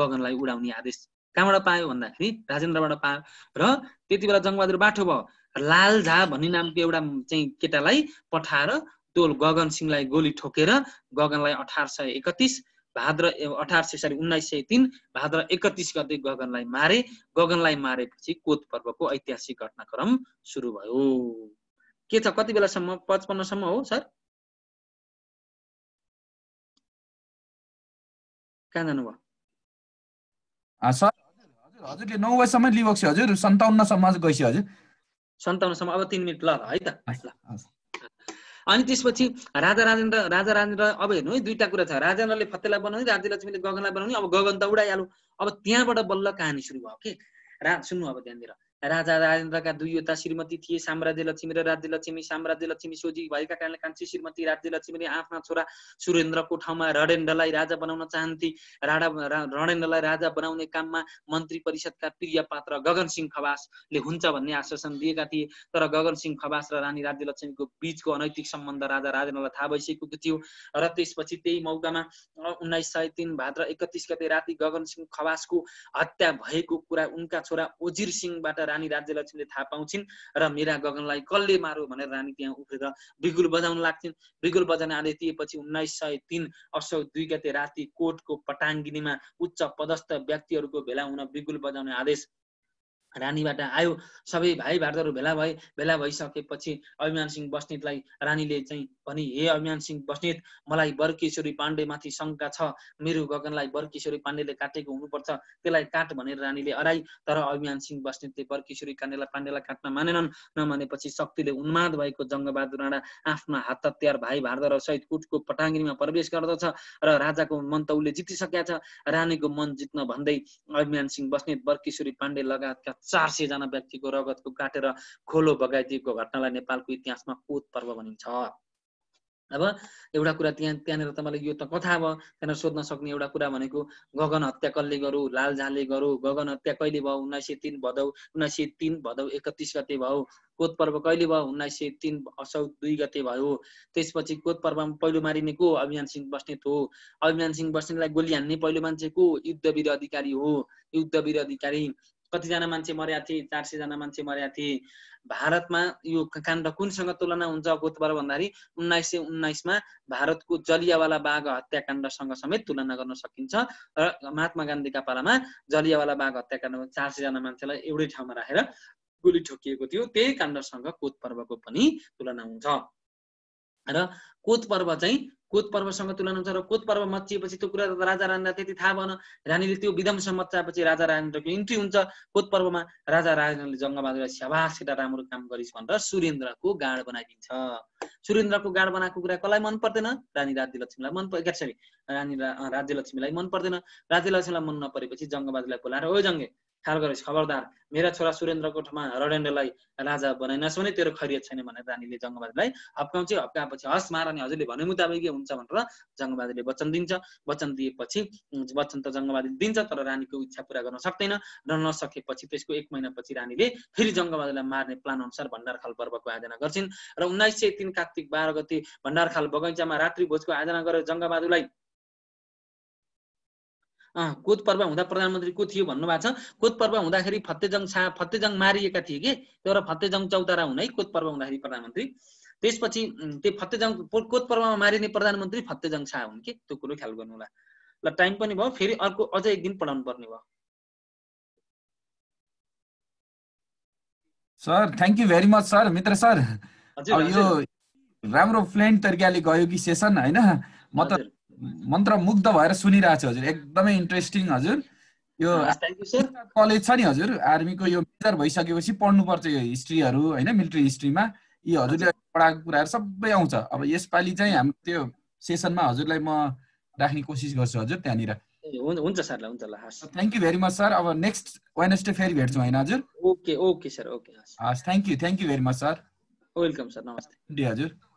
गगनलाई उडाउने आदेश कहाँबाट पायो भन्दाखेरि राजेन्द्रबाट पायो र त्यति बेला जङ्गबहादुर बाठो भयो लाल झा भन्ने नामको एउटा चाहिँ केटालाई पठाएर त्यो गगन सिंहलाई गोली ठोकेर गगनलाई अठार सय एकतिस भाद्र अठार सय सरी उन्नाइस सय तिन भाद्र एकतिस गते गगनलाई मारे गगनलाई मारेपछि कोत पर्वको ऐतिहासिक घटनाक्रम सुरु भयो के छ कति बेलासम्म पचपन्नसम्म हो सर कहाँ जानुभयो हजुरले नौ बजीसम्म लिबक्सी हजुर सन्ताउन्नसम्म गइसक्यो हजुर सन्ताउन्नसम्म अब तिन मिनट ल है त अनि त्यसपछि राजा राजेन्द्र राजा राजेन्द्र अब हेर्नु है दुईवटा कुरा छ राजेन्द्रले फतेला बनाउने लक्ष्मीले गगनलाई बनाउने अब गगन त उडाइहाल्यो अब त्यहाँबाट बल्ल कहानी सुरु भयो कि रा सुन्नु अब त्यहाँनिर राजा राजेन्द्रका दुईवटा श्रीमती थिए साम्राज्य लक्ष्मी र राज्य लक्ष्मी साम्राज्य लक्ष्मी सोझी भएका कारणले कान्छी श्रीमती राज्य लक्ष्मीले आफ्ना छोरा सुरेन्द्रको ठाउँमा रणेन्द्रलाई राजा बनाउन चाहन्थे राणा रणेन्द्रलाई राजा बनाउने काममा मन्त्री परिषदका प्रिय पात्र गगन सिंह खवासले हुन्छ भन्ने आश्वासन दिएका थिए तर गगन सिंह खवास र रानी राज्य लक्ष्मीको बिचको अनैतिक सम्बन्ध राजा राजेन्द्रलाई थाहा भइसकेको थियो र त्यसपछि त्यही मौकामा उन्नाइस सय तिन भाद्र एकतिस गते राति गगन सिंह खवासको हत्या भएको कुरा उनका छोरा ओजिर सिंहबाट रानी राज्यलक्ष्मीले थाहा पाउँछिन् र मेरा गगनलाई कसले मारो भनेर रानी त्यहाँ उफ्रेर बिगुल बजाउन लाग्छिन् बिगुल बजाउन आदि दिएपछि उन्नाइस सय तिन असौ दुई गते राति कोर्टको पटाङ्गिनीमा उच्च पदस्थ व्यक्तिहरूको भेला हुन बिगुल बजाउने आदेश रानीबाट आयो सबै भाइ भारतहरू भेला भए भेला भइसकेपछि अभिमान सिंह बस्नेतलाई रानीले चाहिँ भने हे अभिमान सिंह बस्नेत मलाई बरकिशोरी पाण्डेमाथि शङ्का छ मेरो गगनलाई बरकिशोरी पाण्डेले काटेको हुनुपर्छ त्यसलाई काट भनेर रानीले अराई तर अभिमान सिंह बस्नेतले बरकिशोरी काण्डेलाई पाण्डेलाई काट्न मानेनन् नमानेपछि शक्तिले उन्माद भएको जङ्गबहादुर राणा आफ्ना हात हतियार भाइ भारदर सहित कुटको पटाङ्गिनीमा प्रवेश गर्दछ र राजाको मन त उसले जितिसकेका छ रानीको मन जित्न भन्दै अभिमान सिंह बस्नेत बरकिशोरी पाण्डे लगायतका चार सयजना व्यक्तिको रगतको काटेर खोलो बगाइदिएको घटनालाई नेपालको इतिहासमा कोत पर्व भनिन्छ अब एउटा कुरा त्यहाँ त्यहाँनिर तपाईँले यो त कथा भयो त्यहाँनिर सोध्न सक्ने एउटा कुरा भनेको गगन हत्या कसले लाल झाले गरौ गगन हत्या कहिले भयो उन्नाइस सय तिन भदौ उन्नाइस सय तिन भदौ एकतिस गते भयो कोत पर्व कहिले भयो उन्नाइस सय तिन असौ दुई गते भयो त्यसपछि कोत पर्वमा पहिलो मारिने को अभिमान सिंह बस्नेत हो अभिमान सिंह बस्नेतलाई गोली हान्ने पहिलो मान्छे को युद्धवीर अधिकारी हो युद्धवीर अधिकारी कतिजना मान्छे मर्या थिए चार सयजना मान्छे मर्या थिए भारतमा यो काण्ड कुनसँग तुलना हुन्छ गोतबर भन्दाखेरि उन्नाइस सय उन्नाइसमा भारतको जलियावाला बाघ हत्याकाण्डसँग समेत तुलना गर्न सकिन्छ र महात्मा गान्धीका पालामा जलियावाला बाघ हत्याकाण्ड चार सयजना मान्छेलाई एउटै ठाउँमा राखेर गोली ठोकिएको थियो त्यही काण्डसँग कोत पर्वको पनि तुलना हुन्छ र कोत पर्व चाहिँ कोत पर्वसँग तुलना हुन्छ र कोत पर्व मचिएपछि त्यो कुरा राजा रानीलाई त्यति थाहा भएन रानीले त्यो विधंस मचाएपछि राजा राजेन्द्रको इन्ट्री हुन्छ कोत पर्वमा राजा राजेन्द्रले जङ्गबहादुरलाई स्याबास राम्रो काम गरिस् भनेर सुरेन्द्रको गाड बनाइदिन्छ सुरेन्द्रको गाड बनाएको कुरा कसलाई मन पर्दैन रानी लक्ष्मीलाई मन पर्छ सरी रानी लक्ष्मीलाई मन पर्दैन राज्यलक्ष्मीलाई मन नपरेपछि जङ्गबहादुरलाई बोलाएर ओ जङ्गे ख्याल गरेपछि खबरदार मेरा छोरा सुरेन्द्रकोठमा रडेन्डलाई राजा बनाइनस् भने तेरो खैरियत छैन भनेर रानीले जङ्गबहादुरलाई हप्काउँछ हप्काएपछि हस् महारानी हजुरले भने मुताबिकै हुन्छ भनेर जङ्गबहादुरले वचन दिन्छ वचन दिएपछि वचन त जङ्गबहादुर दिन्छ तर रानीको इच्छा पुरा गर्न सक्दैन र नसकेपछि त्यसको एक महिनापछि रानीले फेरि जङ्गबहादुरलाई मार्ने प्लान अनुसार भण्डारखाल पर्वको आयोजना गर्छिन् र उन्नाइस सय तिन कार्तिक बाह्र गते भण्डारखाल बगैँचामा रात्रिभोजको आयोजना गरेर जङ्गबहादुरलाई कोत पर्व हुँदा प्रधानमन्त्री को थियो भन्नुभएको छ कोद पर्व हुँदाखेरि फतेजङ छा फतेजङ मारिएका थिए कि एउटा फतेजङ चौतारा हुन है कोद पर्व हुँदाखेरि प्रधानमन्त्री त्यसपछि त्यो फतेजङ कोद पर्वमा मारिने प्रधानमन्त्री फतेजङ छा हुन् कि त्यो कुरो ख्याल गर्नु होला ल टाइम पनि भयो फेरि अर्को अझै एक दिन पढाउनु पर्ने भयो sir thank you very much sir मित्र सर यो राम्रो फ्लेन्ड तरिकाले गयो कि सेसन होइन म त मन्त्र मन्त्रमुग्ध भएर सुनिरहेको छु हजुर एकदमै इन्ट्रेस्टिङ हजुर यो कलेज छ नि हजुर आर्मीको यो मेजर भइसकेपछि पढ्नुपर्छ यो हिस्ट्रीहरू होइन मिलिट्री हिस्ट्रीमा यी हजुरले पढाएको कुराहरू सबै आउँछ अब यसपालि चाहिँ हाम्रो त्यो सेसनमा हजुरलाई म राख्ने कोसिस गर्छु हजुर त्यहाँनिर हुन्छ सर ल हुन्छ ल हस् thank you very much sir अब नेक्स्ट वेनसडे फेरि भेट्छौँ होइन हजुर ओके ओके सर ओके हस् thank you thank you very much sir welcome sir नमस्ते हजुर